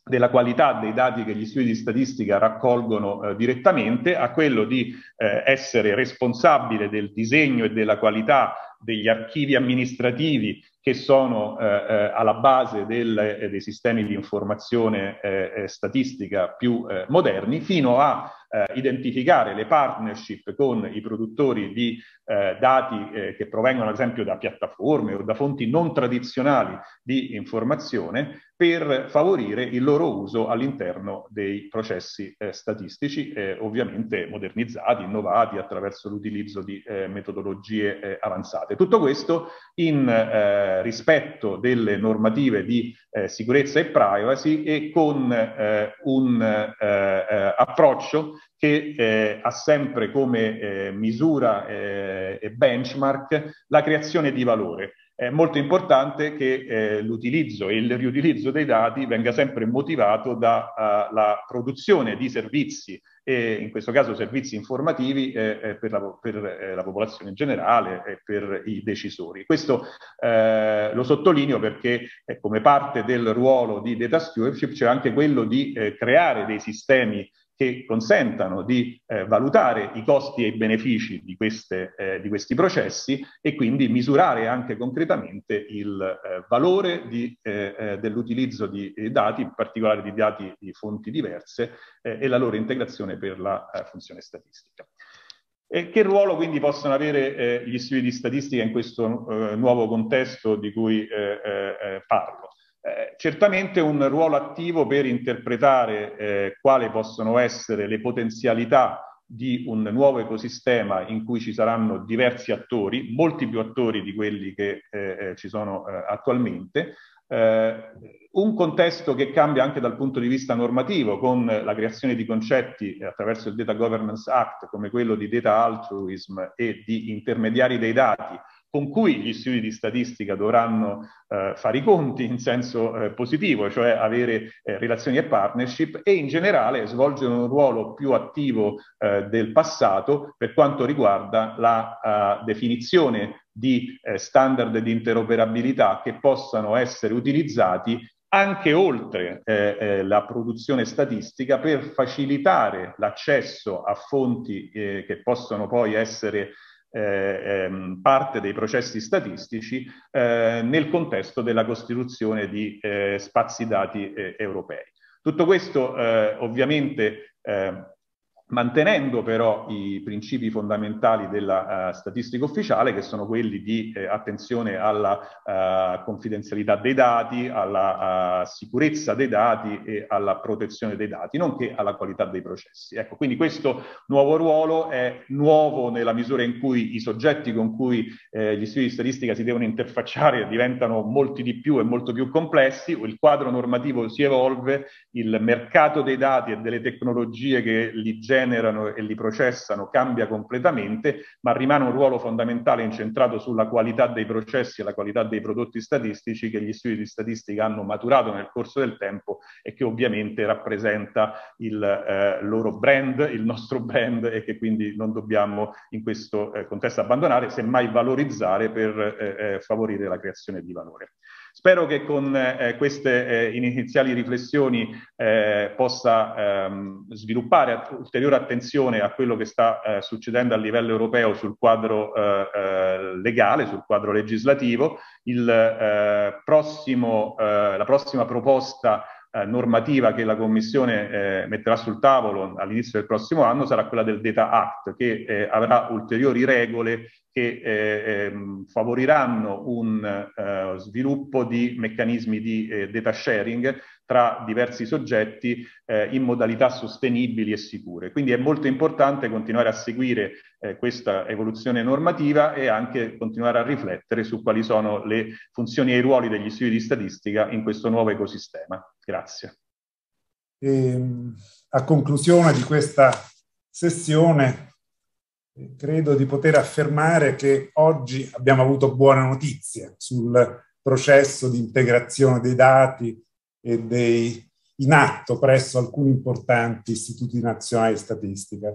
della qualità dei dati che gli studi di statistica raccolgono eh, direttamente a quello di eh, essere responsabile del disegno e della qualità degli archivi amministrativi che sono eh, eh alla base del, eh, dei sistemi di informazione eh, statistica più moderni fino a eh, identificare le partnership con i produttori di eh, dati eh, che provengono ad esempio da piattaforme o da fonti non tradizionali di informazione per favorire il loro uso all'interno dei processi eh, statistici, eh, ovviamente modernizzati, innovati attraverso l'utilizzo di eh, metodologie eh, avanzate. Tutto questo in eh, rispetto delle normative di eh, sicurezza e privacy e con eh, un eh, eh approccio che eh, ha sempre come eh, misura eh, e benchmark la creazione di valore. È molto importante che eh, l'utilizzo e il riutilizzo dei dati venga sempre motivato dalla eh, uh, produzione di servizi e in questo caso servizi informativi eh, per, la, per eh, la, popolazione in generale e per i decisori. Questo eh, lo sottolineo perché come parte del ruolo di data stewardship c'è anche quello di creare dei sistemi che consentano di eh, valutare i costi e i benefici di, queste, eh, di, questi processi e quindi misurare anche concretamente il eh, valore di, eh, eh, dell'utilizzo di eh, dati, in particolare di dati di fonti diverse, e la loro integrazione per la funzione statistica. E che ruolo quindi possono avere gli studi di statistica in questo nuovo contesto di cui parlo? Eh, certamente un ruolo attivo per interpretare eh, quali possono essere le potenzialità di un nuovo ecosistema in cui ci saranno diversi attori, molti più attori di quelli che eh, eh ci sono eh, attualmente, un contesto che cambia anche dal punto di vista normativo con la creazione di concetti attraverso il Data Governance Act come quello di data altruism e di intermediari dei dati con cui gli studi di statistica dovranno eh, fare i conti in senso eh, positivo, cioè avere eh, relazioni e partnership e in generale svolgere un ruolo più attivo eh, del passato per quanto riguarda la uh, definizione di eh, standard di interoperabilità che possano essere utilizzati anche oltre eh, eh, la produzione statistica per facilitare l'accesso a fonti eh, che possono poi essere eh, ehm, parte dei processi statistici eh, nel contesto della costituzione di eh, spazi dati eh, europei. Tutto questo eh, ovviamente eh, mantenendo però i principi fondamentali della uh, statistica ufficiale che sono quelli di eh, attenzione alla uh, confidenzialità dei dati, alla uh, sicurezza dei dati e alla protezione dei dati, nonché alla qualità dei processi. Ecco, quindi questo nuovo ruolo è nuovo nella misura in cui i soggetti con cui eh, gli studi di statistica si devono interfacciare diventano molti di più e molto più complessi, il quadro normativo si evolve, il mercato dei dati e delle tecnologie che li generano generano e li processano cambia completamente, ma rimane un ruolo fondamentale incentrato sulla qualità dei processi e la qualità dei prodotti statistici che gli studi di statistica hanno maturato nel corso del tempo e che ovviamente rappresenta il eh, loro brand, il nostro brand e che quindi non dobbiamo in questo eh, contesto abbandonare, semmai valorizzare per eh, eh favorire la creazione di valore. Spero che con eh, queste eh, iniziali riflessioni eh, possa ehm, sviluppare att- ulteriore attenzione a quello che sta eh, succedendo a livello europeo sul quadro eh, eh, legale, sul quadro legislativo. Il, prossimo, la prossima proposta eh, normativa che la Commissione eh, metterà sul tavolo all'inizio del prossimo anno sarà quella del Data Act, che eh, avrà ulteriori regole che eh, ehm, favoriranno un eh, sviluppo di meccanismi di eh, data sharing tra diversi soggetti eh, in modalità sostenibili e sicure. Quindi è molto importante continuare a seguire eh, questa evoluzione normativa e anche continuare a riflettere su quali sono le funzioni e i ruoli degli istituti di statistica in questo nuovo ecosistema. Grazie. E, ehm, a conclusione di questa sessione credo di poter affermare che oggi abbiamo avuto buone notizie sul processo di integrazione dei dati, e dei, in atto presso alcuni importanti istituti nazionali di statistica.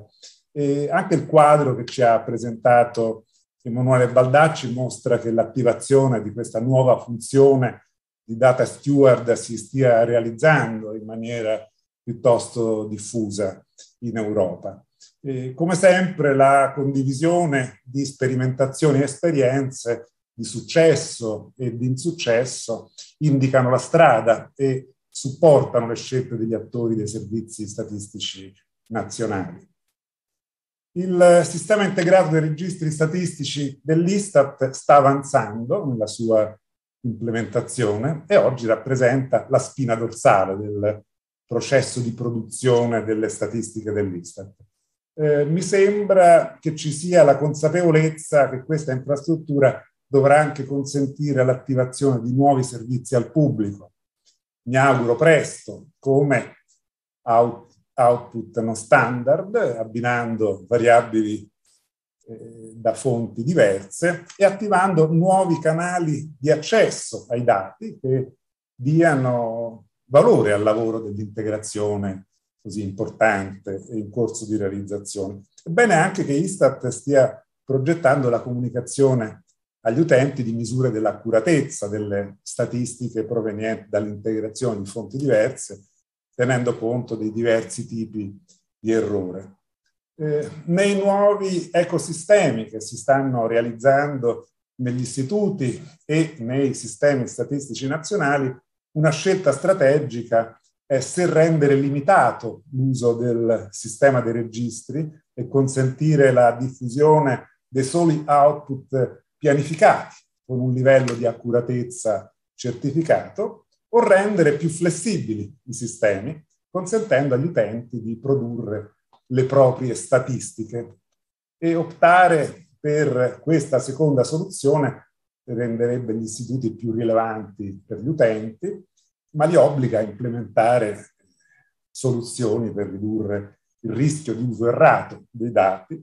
E anche il quadro che ci ha presentato Emanuele Baldacci mostra che l'attivazione di questa nuova funzione di data steward si stia realizzando in maniera piuttosto diffusa in Europa. E come sempre la condivisione di sperimentazioni e esperienze di successo e di insuccesso indicano la strada e supportano le scelte degli attori dei servizi statistici nazionali. Il sistema integrato dei registri statistici dell'Istat sta avanzando nella sua implementazione e oggi rappresenta la spina dorsale del processo di produzione delle statistiche dell'Istat. Eh, mi sembra che ci sia la consapevolezza che questa infrastruttura dovrà anche consentire l'attivazione di nuovi servizi al pubblico. Mi auguro presto, come out, output non standard, abbinando variabili eh, da fonti diverse e attivando nuovi canali di accesso ai dati che diano valore al lavoro dell'integrazione così importante e in corso di realizzazione. È bene anche che Istat stia progettando la comunicazione agli utenti di misure dell'accuratezza delle statistiche provenienti dall'integrazione di fonti diverse, tenendo conto dei diversi tipi di errore. Eh, nei nuovi ecosistemi che si stanno realizzando negli istituti e nei sistemi statistici nazionali, una scelta strategica è se rendere limitato l'uso del sistema dei registri e consentire la diffusione dei soli output pianificati con un livello di accuratezza certificato o rendere più flessibili i sistemi, consentendo agli utenti di produrre le proprie statistiche e optare per questa seconda soluzione renderebbe gli istituti più rilevanti per gli utenti, ma li obbliga a implementare soluzioni per ridurre il rischio di uso errato dei dati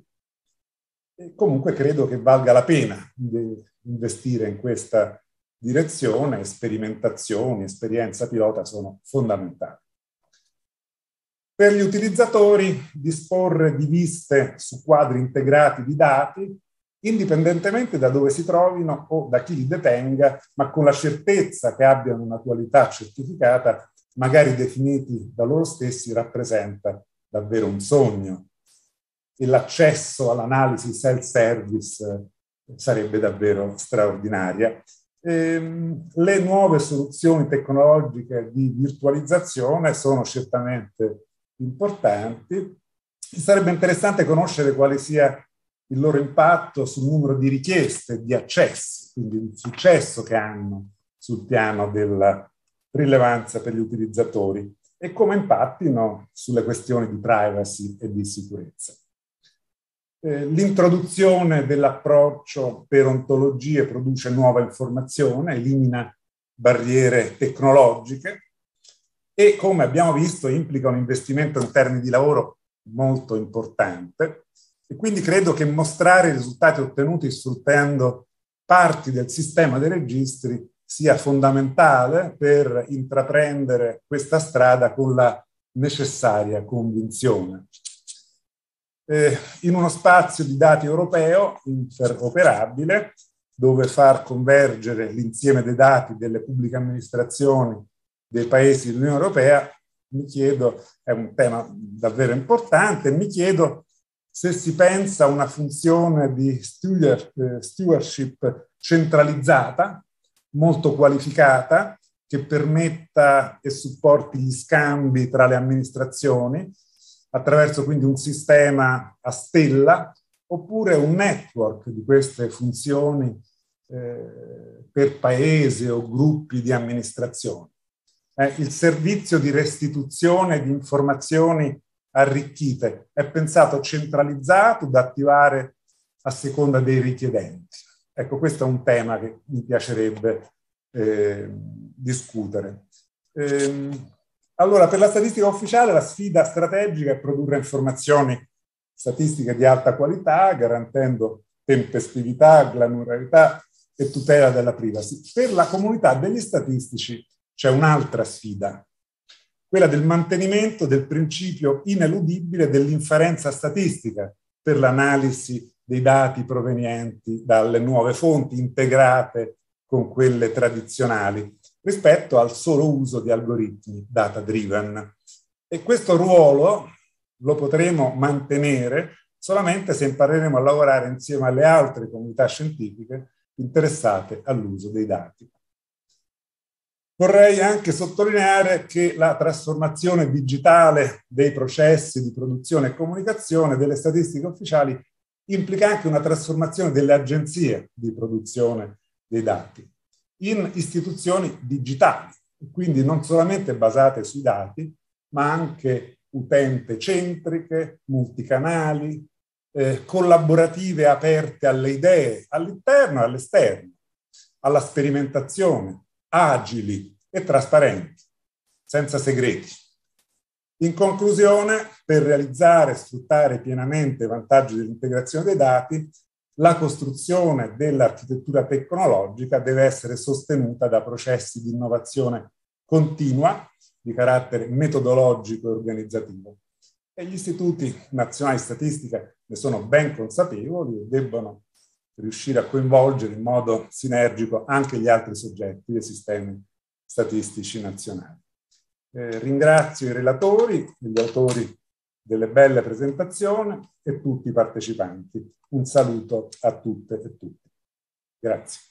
e comunque credo che valga la pena investire in questa direzione, sperimentazioni, esperienza pilota sono fondamentali. Per gli utilizzatori disporre di viste su quadri integrati di dati, indipendentemente da dove si trovino o da chi li detenga, ma con la certezza che abbiano una qualità certificata, magari definiti da loro stessi, rappresenta davvero un sogno e l'accesso all'analisi self-service eh, sarebbe davvero straordinaria. Ehm, le nuove soluzioni tecnologiche di virtualizzazione sono certamente importanti. Sarebbe interessante conoscere quale sia il loro impatto sul numero di richieste di accessi, quindi il successo che hanno sul piano della rilevanza per gli utilizzatori e come impattino sulle questioni di privacy e di sicurezza. Eh, l'introduzione dell'approccio per ontologie produce nuova informazione, elimina barriere tecnologiche e, come abbiamo visto, implica un investimento in termini di lavoro molto importante. E quindi credo che mostrare i risultati ottenuti sfruttando parti del sistema dei registri sia fondamentale per intraprendere questa strada con la necessaria convinzione eh, in uno spazio di dati europeo interoperabile, dove far convergere l'insieme dei dati delle pubbliche amministrazioni dei paesi dell'Unione Europea, mi chiedo, è un tema davvero importante, mi chiedo se si pensa a una funzione di eh, stewardship centralizzata, molto qualificata, che permetta e supporti gli scambi tra le amministrazioni, attraverso quindi un sistema a stella oppure un network di queste funzioni eh, per paese o gruppi di amministrazione. Eh, il servizio di restituzione di informazioni arricchite è pensato centralizzato da attivare a seconda dei richiedenti. Ecco, questo è un tema che mi piacerebbe eh, discutere. Ehm, allora, per la statistica ufficiale la sfida strategica è produrre informazioni statistiche di alta qualità, garantendo tempestività, granularità e tutela della privacy. Per la comunità degli statistici c'è un'altra sfida, quella del mantenimento del principio ineludibile dell'inferenza statistica per l'analisi dei dati provenienti dalle nuove fonti integrate con quelle tradizionali rispetto al solo uso di algoritmi data driven. E questo ruolo lo potremo mantenere solamente se impareremo a lavorare insieme alle altre comunità scientifiche interessate all'uso dei dati. Vorrei anche sottolineare che la trasformazione digitale dei processi di produzione e comunicazione delle statistiche ufficiali implica anche una trasformazione delle agenzie di produzione dei dati in istituzioni digitali, quindi non solamente basate sui dati, ma anche utente centriche, multicanali, eh, collaborative aperte alle idee, all'interno e all'esterno, alla sperimentazione, agili e trasparenti, senza segreti. In conclusione, per realizzare e sfruttare pienamente i vantaggi dell'integrazione dei dati, la costruzione dell'architettura tecnologica deve essere sostenuta da processi di innovazione continua di carattere metodologico e organizzativo. E gli istituti nazionali di statistica ne sono ben consapevoli e debbono riuscire a coinvolgere in modo sinergico anche gli altri soggetti dei sistemi statistici nazionali. Eh, ringrazio i relatori, e gli autori delle belle presentazioni e tutti i partecipanti. Un saluto a tutte e tutti. Grazie.